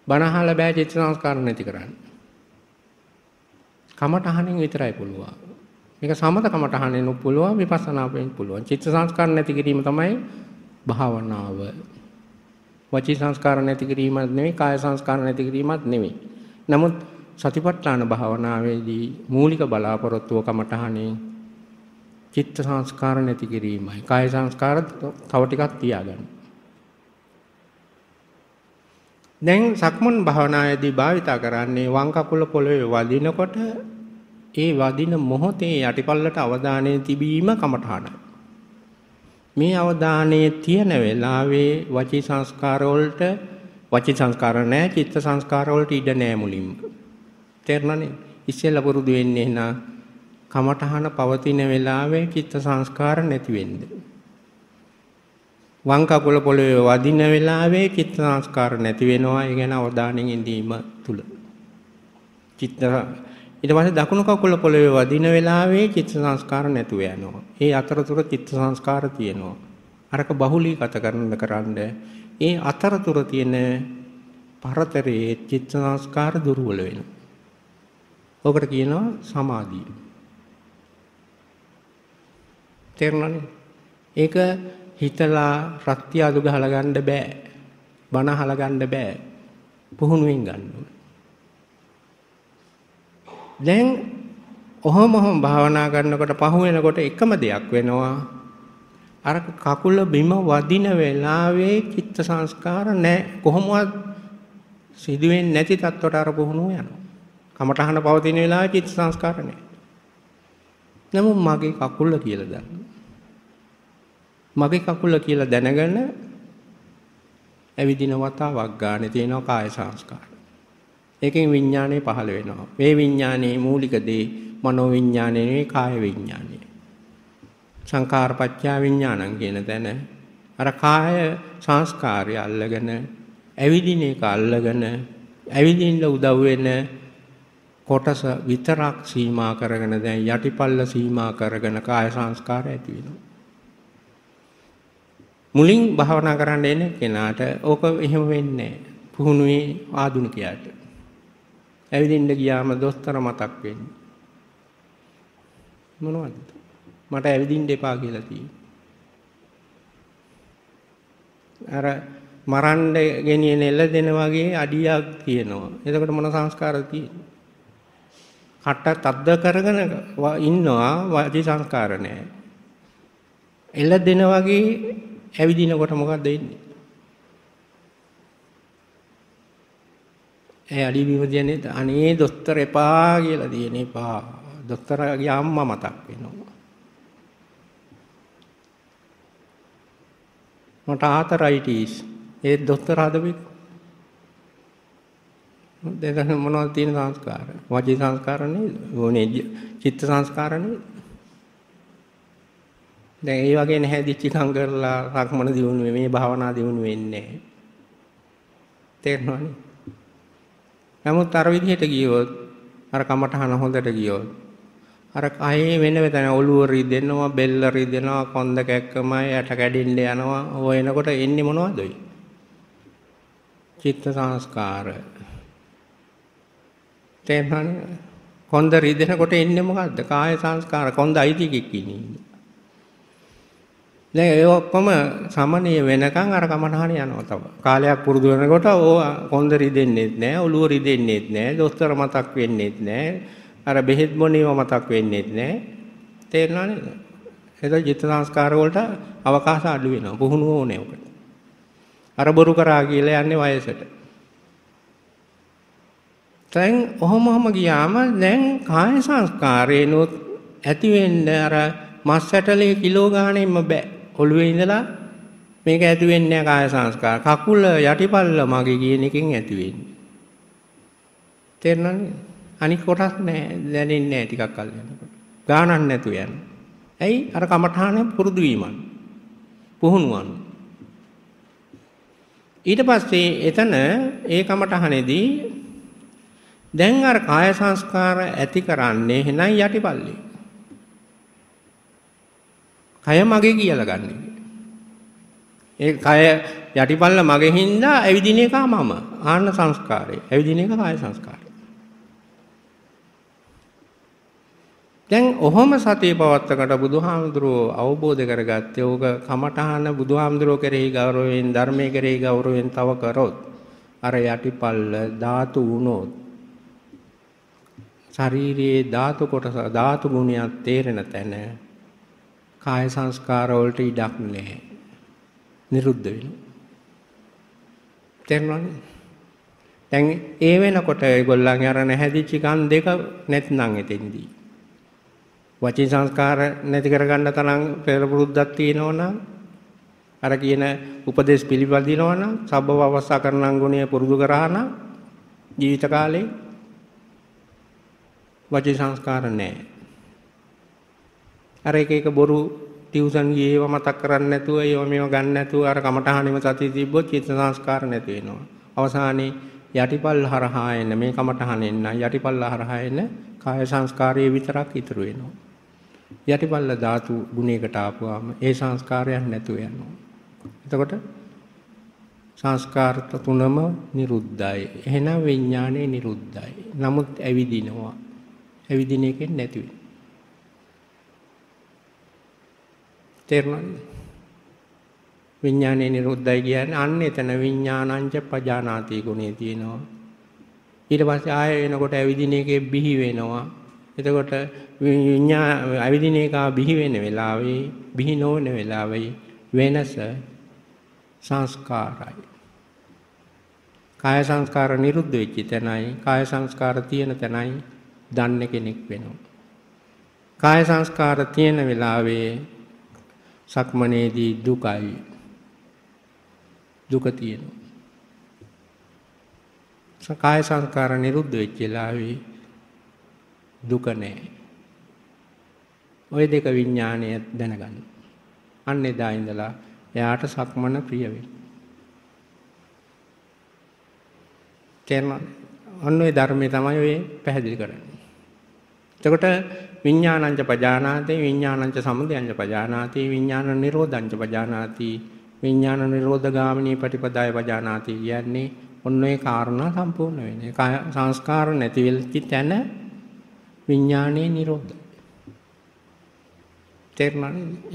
බනහල බෑ චිත්ත සංස්කාර නැති කරන්න. කමටහනින් විතරයි පුළුවන්. මේක සමතකමට අහන්නු පුළුවන් විපස්සනාවෙන් පුළුවන්. චිත්ත සංස්කාර නැති කිරීම තමයි භාවනාව. වචී සංස්කාර නැති කිරීමක් නෙවෙයි කාය සංස්කාර නැති කිරීමක් නෙවෙයි. නමුත් සතිපට්ඨාන භාවනාවේදී මූලික බලාපොරොත්තුව කමටහනේ චිත්ත සංස්කාර නැති කිරීමයි. කාය සංස්කාර තව ටිකක් තියාගන්න. දැන් සක්මන් භාවනාවේදී භාවිතා කරන්නේ වම් කකුල පොළවේ වදිනකොට ඒ වදින මොහොතේ යටිපල්ලට අවධානය තිබීම කමඨාණයි. මේ අවධානයේ තියෙන වෙලාවේ වචී සංස්කාර වලට වචී සංස්කාර නැහැ චිත්ත සංස්කාර වලට ඉඩ නැහැ මුලින්ම. තේරුණානේ? ඉස්සෙල්ලා පුරුදු වෙන්නේ එහෙනම් කමඨහන පවතින වෙලාවේ චිත්ත සංස්කාර නැති වෙන්න. වම් කකුල පොළවේ වදින වෙලාවේ චිත්ත සංස්කාර නැති වෙනවා. ඒ ගැන අවධානයෙන් ඉඳීම තුල. චිත්ත ඊට පස්සේ දකුණු කකුල පොළවේ වදින වෙලාවේ චිත්ත සංස්කාර නැතුව යනවා. ඒ අතරතුර චිත්ත සංස්කාර තියෙනවා. අරක බහුලීගත කරන්න කරන්න ඒ අතරතුර තියෙන පරතරයේ චිත්ත සංස්කාර දුර්වල වෙනවා. ඕකට කියනවා සමාධිය. තේරුණානේ? ඒක හිතලා රත්ති අලු ගහලා ගන්න බෑ. බණ අහලා ගන්න බෑ. පුහුණුවෙන් ගන්න ඕනේ. දැන් ඔහොම ඔහොම භාවනා කරනකොට පහුවෙනකොට එකම දෙයක් වෙනවා. අර කකුල බිම වදින වෙලාවේ චිත්ත සංස්කාර නැහැ. කොහොමවත් සිදුවෙන්නේ නැති තත්ත්වයට අර පුහුණුව යනවා. කමටහන පවතින වෙලාවේ චිත්ත සංස්කාර නැහැ. නමුත් මගේ කකුල කියලා දන්න. මගේ කකුල කියලා දැනගෙන ඇවිදින වතාවක් ගන්න තියෙනවා කාය සංස්කාර. ඒකෙන් විඥානය පහළ වෙනවා. මේ විඥානයේ මූලික දේ මනෝ විඥානය නෙවෙයි කාය විඥානය. සංකාරපච්චා විඥානං කියන තැන අර කාය සංස්කාරය අල්ලගෙන ඇවිදින එක අල්ලගෙන ඇවිදින්න උදව් වෙන කොටස විතරක් සීමා කරගෙන දැන් යටිපල්ල සීමා කරගෙන කාය සංස්කාර ඇති වෙනවා. මුලින් භාවනා කරන්න එන කෙනාට ඕක එහෙම වෙන්නේ නැහැ. පුහුණුවේ ආදුණු කියාට. ඇවිදින්න ගියාම දොස්තර මතක් වෙන්නේ. මොනවද? මට ඇවිදින්න එපා කියලා තියෙනවා. අර මරන්න ගෙනියන එළ දෙන වගේ අඩියක් තියෙනවා. එතකොට මොන සංස්කාරද තියෙන්නේ? කට තද්ද කරගෙන ඉන්නවා වාචි සංස්කාර නැහැ. එළ දෙන වගේ ඇවිදිනකොට මොකක්ද වෙන්නේ? ඇයි අලි බිම කියන්නේ අනේ දොස්තර එපා කියලා දින එපා. දොස්තරගේ අම්මා මතක් වෙනවා. මට ආතරයිටිස්. ඒ දොස්තර හදපෙත් දෙදෙනා මොනවද තියෙන සංස්කාර? වචී සංස්කාර නේද? ඕනේ චිත්ත සංස්කාර නේද? දැන් ඒ වගේ නැහැදිච්ච කම් කරලා රක්මන දිනුනේ මේ භාවනා දිනුනේ වෙන්නේ නැහැ. තේරෙනවනේ. නමුත් අර විදිහට ගියොත් අර කමටහන හොඳට ගියොත් අර කයේ වෙන වෙතන ඔළුව රිදෙනවා බෙල්ල රිදෙනවා කොන්ද කැක්කමයි යට කැඩෙන්න යනවා ඕ එනකොට එන්නේ මොනවදයි චිත්ත සංස්කාර තේමන්නේ කොන්ද රිදෙනකොට එන්නේ මොකද්ද කාය සංස්කාර කොන්ද අයිති කික්කිනේ දැන් ඒ ඔක්කොම සමනීය වෙනකන් අර කමනහන යනවා තමයි. කාලයක් පුරුදු වෙනකොට ඕවා කොන්ද රිදෙන්නේත් නැහැ, ඔළුව රිදෙන්නේත් නැහැ, දොස්තර මතක් වෙන්නේත් නැහැ, අර බෙහෙත් බොනේව මතක් වෙන්නේත් නැහැ. තේරෙනව නේද? එතකොට චිත්ත සංස්කාර වලට අවකාශ අඩු වෙනවා. පුහුණුව ඕනේ ඔකට. අර බොරු කරා කියලා යන්නේ වයසට. දැන් ඔහොම ඔහොම ගියාම දැන් කාය සංස්කාරේනොත් ඇති වෙන්න අර මස් ඇටලේ කිලෝ ගාණෙන්ම බෑ. ඔළුවේ ඉඳලා මේක ඇති වෙන්නේ නැහැ කාය සංස්කාර. කකුල යටිපල්ල මගේ කියන එකෙන් ඇති වෙන්නේ. තේරෙනවද? අනික කොටස් නැහැ දැනෙන්නේ නැහැ ටිකක් කල් යනකොට. ගානක් නැතුව යන. ඇයි? අර කමඨාණය පුරුදු වීමක්. පුහුණුවක්. ඊට පස්සේ එතන ඒ කමඨහනේදී දැන් අර කාය සංස්කාර ඇති කරන්නේ එහෙනම් යටිපල්ලේ. කය මගේ කියලා ගන්න. ඒ කය යටිපල්ල මගේ හින්දා ඇවිදින එක මම. ආන්න සංස්කාරය. ඇවිදින එක කාය සංස්කාරය. දැන් ඔහොම සතිය පවත්තකට බුදුහාමුදුරුවෝ අවබෝධ කරගත්තේ ඕක කමඨහන බුදුහාමුදුරුවෝ කෙරෙහි ගෞරවයෙන් ධර්මයේ කෙරෙහි ගෞරවයෙන් තව කරොත් අර යටිපල්ල ධාතු වුණොත් ශාරීරියේ ධාතු කොටස ධාතු ගුණයක් තේරෙන තැන කාය සංස්කාර වලට ඉඩක් නැහැ. නිරුද්ධ වෙනවා. තේරුණානේ? දැන් ඒ වෙනකොට ඒගොල්ලන්ගේ අර නැහැදිච්ච කන් දෙක නැත්නම් එතෙන්දී. වචී සංස්කාර නැති කරගන්න තරම් පෙර පුරුද්දක් තියෙනවනම් අර කියන උපදේශ පිළිපදිනවනම් සබ්බව අවස්ථා කරනන් ගුණය පුරුදු කරාන ජීවිත කාලේ වචී සංස්කාර නැහැ. අර එක එක බොරු ටියුෂන් ගියේ ඒවා මතක් කරන්නේ නැතුව ඒවා මේවා ගන්න නැතුව අර කමඨහණෙම සතිය තිබ්බොත් චිත්ත සංස්කාර නැති වෙනවා. අවසානයේ යටිපල් හරහා එන මේ කමඨහණෙන් නම් යටිපල් හරහා එන කාය සංස්කාරයේ විතරක් ඉතුරු වෙනවා. යටිපල්ල ධාතු ගුණයකට ආපුවාම ඒ සංස්කාරයන් නැතුව යනවා. එතකොට සංස්කාර තුනම නිරුද්ධයි. එහෙනම් විඥානේ නිරුද්ධයි. නමුත් ඇවිදිනවා. ඇවිදින එකෙන් නැති වෙනවා. තේරුණාද? විඥානේ නිරුද්ධයි කියන්නේ අන්න එතන විඥානංච පජානාති ගුණේ තියෙනවා. ඊට පස්සේ ආය වෙනකොට ඇවිදින එකේ බිහි වෙනවා. එතකොට විඥා ඇවිදින එක බිහි වෙන වෙලාවේ බිහි නොවන වෙලාවේ වෙනස සංස්කාරයි. කාය සංස්කාර නිරුද්ධ වෙච්ච තැනයි කාය සංස්කාර තියෙන තැනයි දන්න කෙනෙක් වෙනවා. කාය සංස්කාර තියෙන වෙලාවේ සක්මනේදී දුකයි දුක තියෙනවා. සකාය සංකාර නිරුද්ධ වෙච්ච වෙලාවේ දුක නැහැ. ওই දෙක විඥාණය දැනගන්න. අන්න එදා ඉඳලා එයාට සක්මන ප්‍රිය වෙනවා. ඔන්න ඔය ධර්මයේ තමයි ඔය පැහැදිලි කරන්නේ. එතකොට විඤ්ඥානංච පජානාතය විඤ්ඥානංච සමුදයංච පජානාතී විඤ්ඥාන නිරෝධංච පජානාතී විඤ්ඥාන නිරෝධගාමනී පටිපදාය පජානාතී කියන්නේ ඔන්න ඒ කාරණා සම්පූර්ණ වෙන සංස්කාර නැතිවෙල්කි තැන විඤ්ඥානයේ නිරෝධ. තෙරන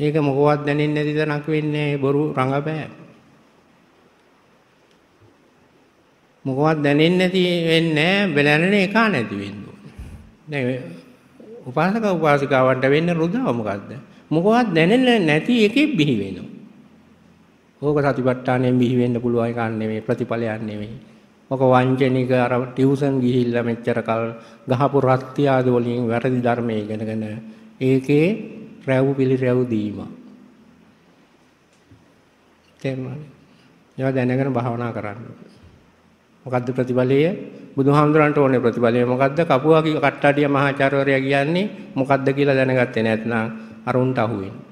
ඒක මොකවත් දැනෙන් නැතිද නක් වෙන්නේ බොරු රඟපෑ. මොකවත් දැනෙන් නැති වෙන්න බැලැනෙන එකා නැතිවෙන්න. උපාසක උපාසිකාවන්ට වෙන්න රුදාව මොකද්ද? මොකවත් දැනෙන්නේ නැති එකේ බිහි වෙනවා. ඕක සතිපට්ඨානයෙන් බිහි වෙන්න පුළුවන් එකක් නෙමෙයි ප්‍රතිඵලයක් නෙමෙයි. ඔක වංචනික අර ටියුෂන් ගිහිල්ලා මෙච්චර කල් ගහපු රත්ත්‍යාද වලින් වැරදි ධර්මයේ ඉගෙනගෙන ඒකේ රැව් පිළිරැව් දීම. තේරුණාද? ඒවා දැනගෙන භාවනා කරන්න ඕනේ. මොකද්ද ප්‍රතිඵලය? බුදුහාමුදුරන්ට ඕනේ ප්‍රතිඵලය මොකද්ද? කපුවාගේ කට්ටාඩිය මහාචාර්යවරයා කියන්නේ මොකද්ද කියලා දැනගත්තේ නැත්නම් අරුන්ට අහුවෙන්නේ.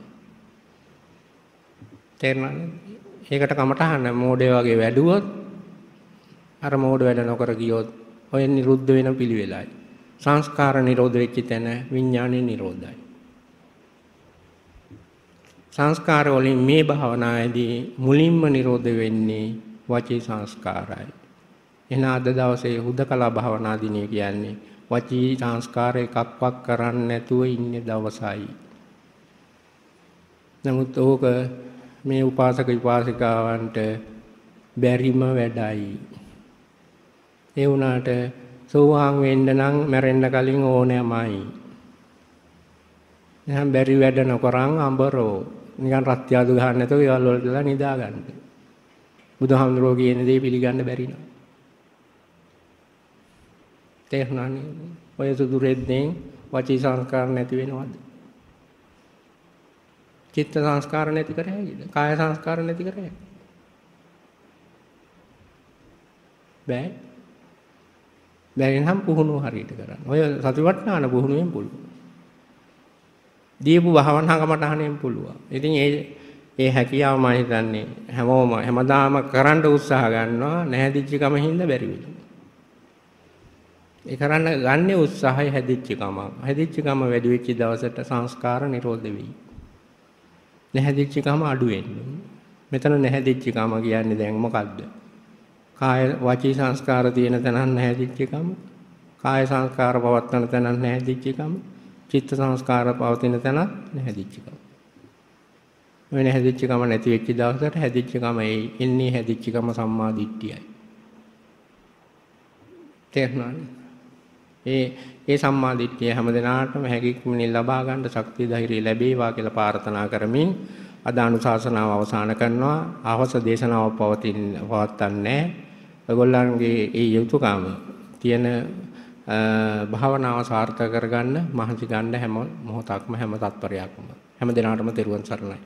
තේරෙනවද? ඒකට කමටහන මෝඩය වගේ වැඩුවොත් අර මෝඩ වැඩ නොකර ගියොත් ඔය නිරුද්ධ වෙන පිළිවෙලයි. සංස්කාර නිරෝධ වෙච්ච තැන විඥානෙ නිරෝධයි. සංස්කාර වලින් මේ භාවනාවේදී මුලින්ම නිරෝධ වෙන්නේ වචී සංස්කාරයි. එන අද දවසේ හුදකලා භාවනා දිනය කියන්නේ වචී සංස්කාර එකක්වත් කරන්නේ නැතුව ඉන්නේ දවසයි. නමුත් ඕක මේ උපාසක විපාසිකාවන්ට බැරිම වැඩයි. ඒ වුණාට සෝවාන් වෙන්න නම් මැරෙන්න කලින් ඕනෑමයි. එහෙනම් බැරි වැඩ නොකරන් අඹරෝ. නිකන් රත්යාදු ගහන්න නැතුව ඒවල් වලට නිදා ගන්න. බුදුහාමුදුරෝ කියන දේ පිළිගන්න බැරි නෑ. තේරුණා නේද? ඔය සුදු රෙද්දෙන් වචී සංස්කාර නැති වෙනවද? චිත්ත සංස්කාර නැති කර හැකිද? කාය සංස්කාර නැති කර හැකිද? බෑ. බැරි නම් පුහුණුව හරියට කරන්න. ඔය සතිවට්ඨාන පුහුණුවෙන් පුළුවන්. දීපු භාවනා කමටහනෙන් පුළුවන්. ඉතින් ඒ ඒ හැකියාව මම හිතන්නේ හැමෝම හැමදාම කරන්න උත්සාහ ගන්නවා. නැහැදිච්ච කම හින්දා බැරි වෙනවා. ඒ කරන්න ගන්නේ උත්සාහය හැදිච්ච ගම. හැදිච්ච ගම වැඩි වෙච්ච දවසට සංස්කාර නිරෝධ වෙයි. නැහැදිච්ච ගම අඩු වෙන්නේ. මෙතන නැහැදිච්ච ගම කියන්නේ දැන් මොකද්ද? කාය වචී සංස්කාර තියෙන තැන නැහැදිච්ච ගම. කාය සංස්කාර පවත්වන තැන නැහැදිච්ච ගම. චිත්ත සංස්කාර පවතින තැන නැහැදිච්ච ගම. මේ නැහැදිච්ච ගම නැති වෙච්ච දවසට හැදිච්ච ගම ඒ එන්නේ හැදිච්ච ගම සම්මා දිට්ඨියයි. තේරුණානේ? ඒ ඒ සම්මා දිට්ඨිය හැම දිනාටම හැකියකමින් ලබා ගන්න ශක්තිය ධෛර්යය ලැබේවා කියලා ප්‍රාර්ථනා කරමින් අද අනුශාසනාව අවසන් කරනවා ආවස දේශනාව පවතින පවත්න්නේ ඔයගොල්ලන්ගේ ඒ යුතුයකම තියෙන භාවනාව සාර්ථක කරගන්න මහන්සි ගන්න හැම මොහොතක්ම හැම තත්පරයක්ම හැම දිනාටම තෙරුවන් සරණයි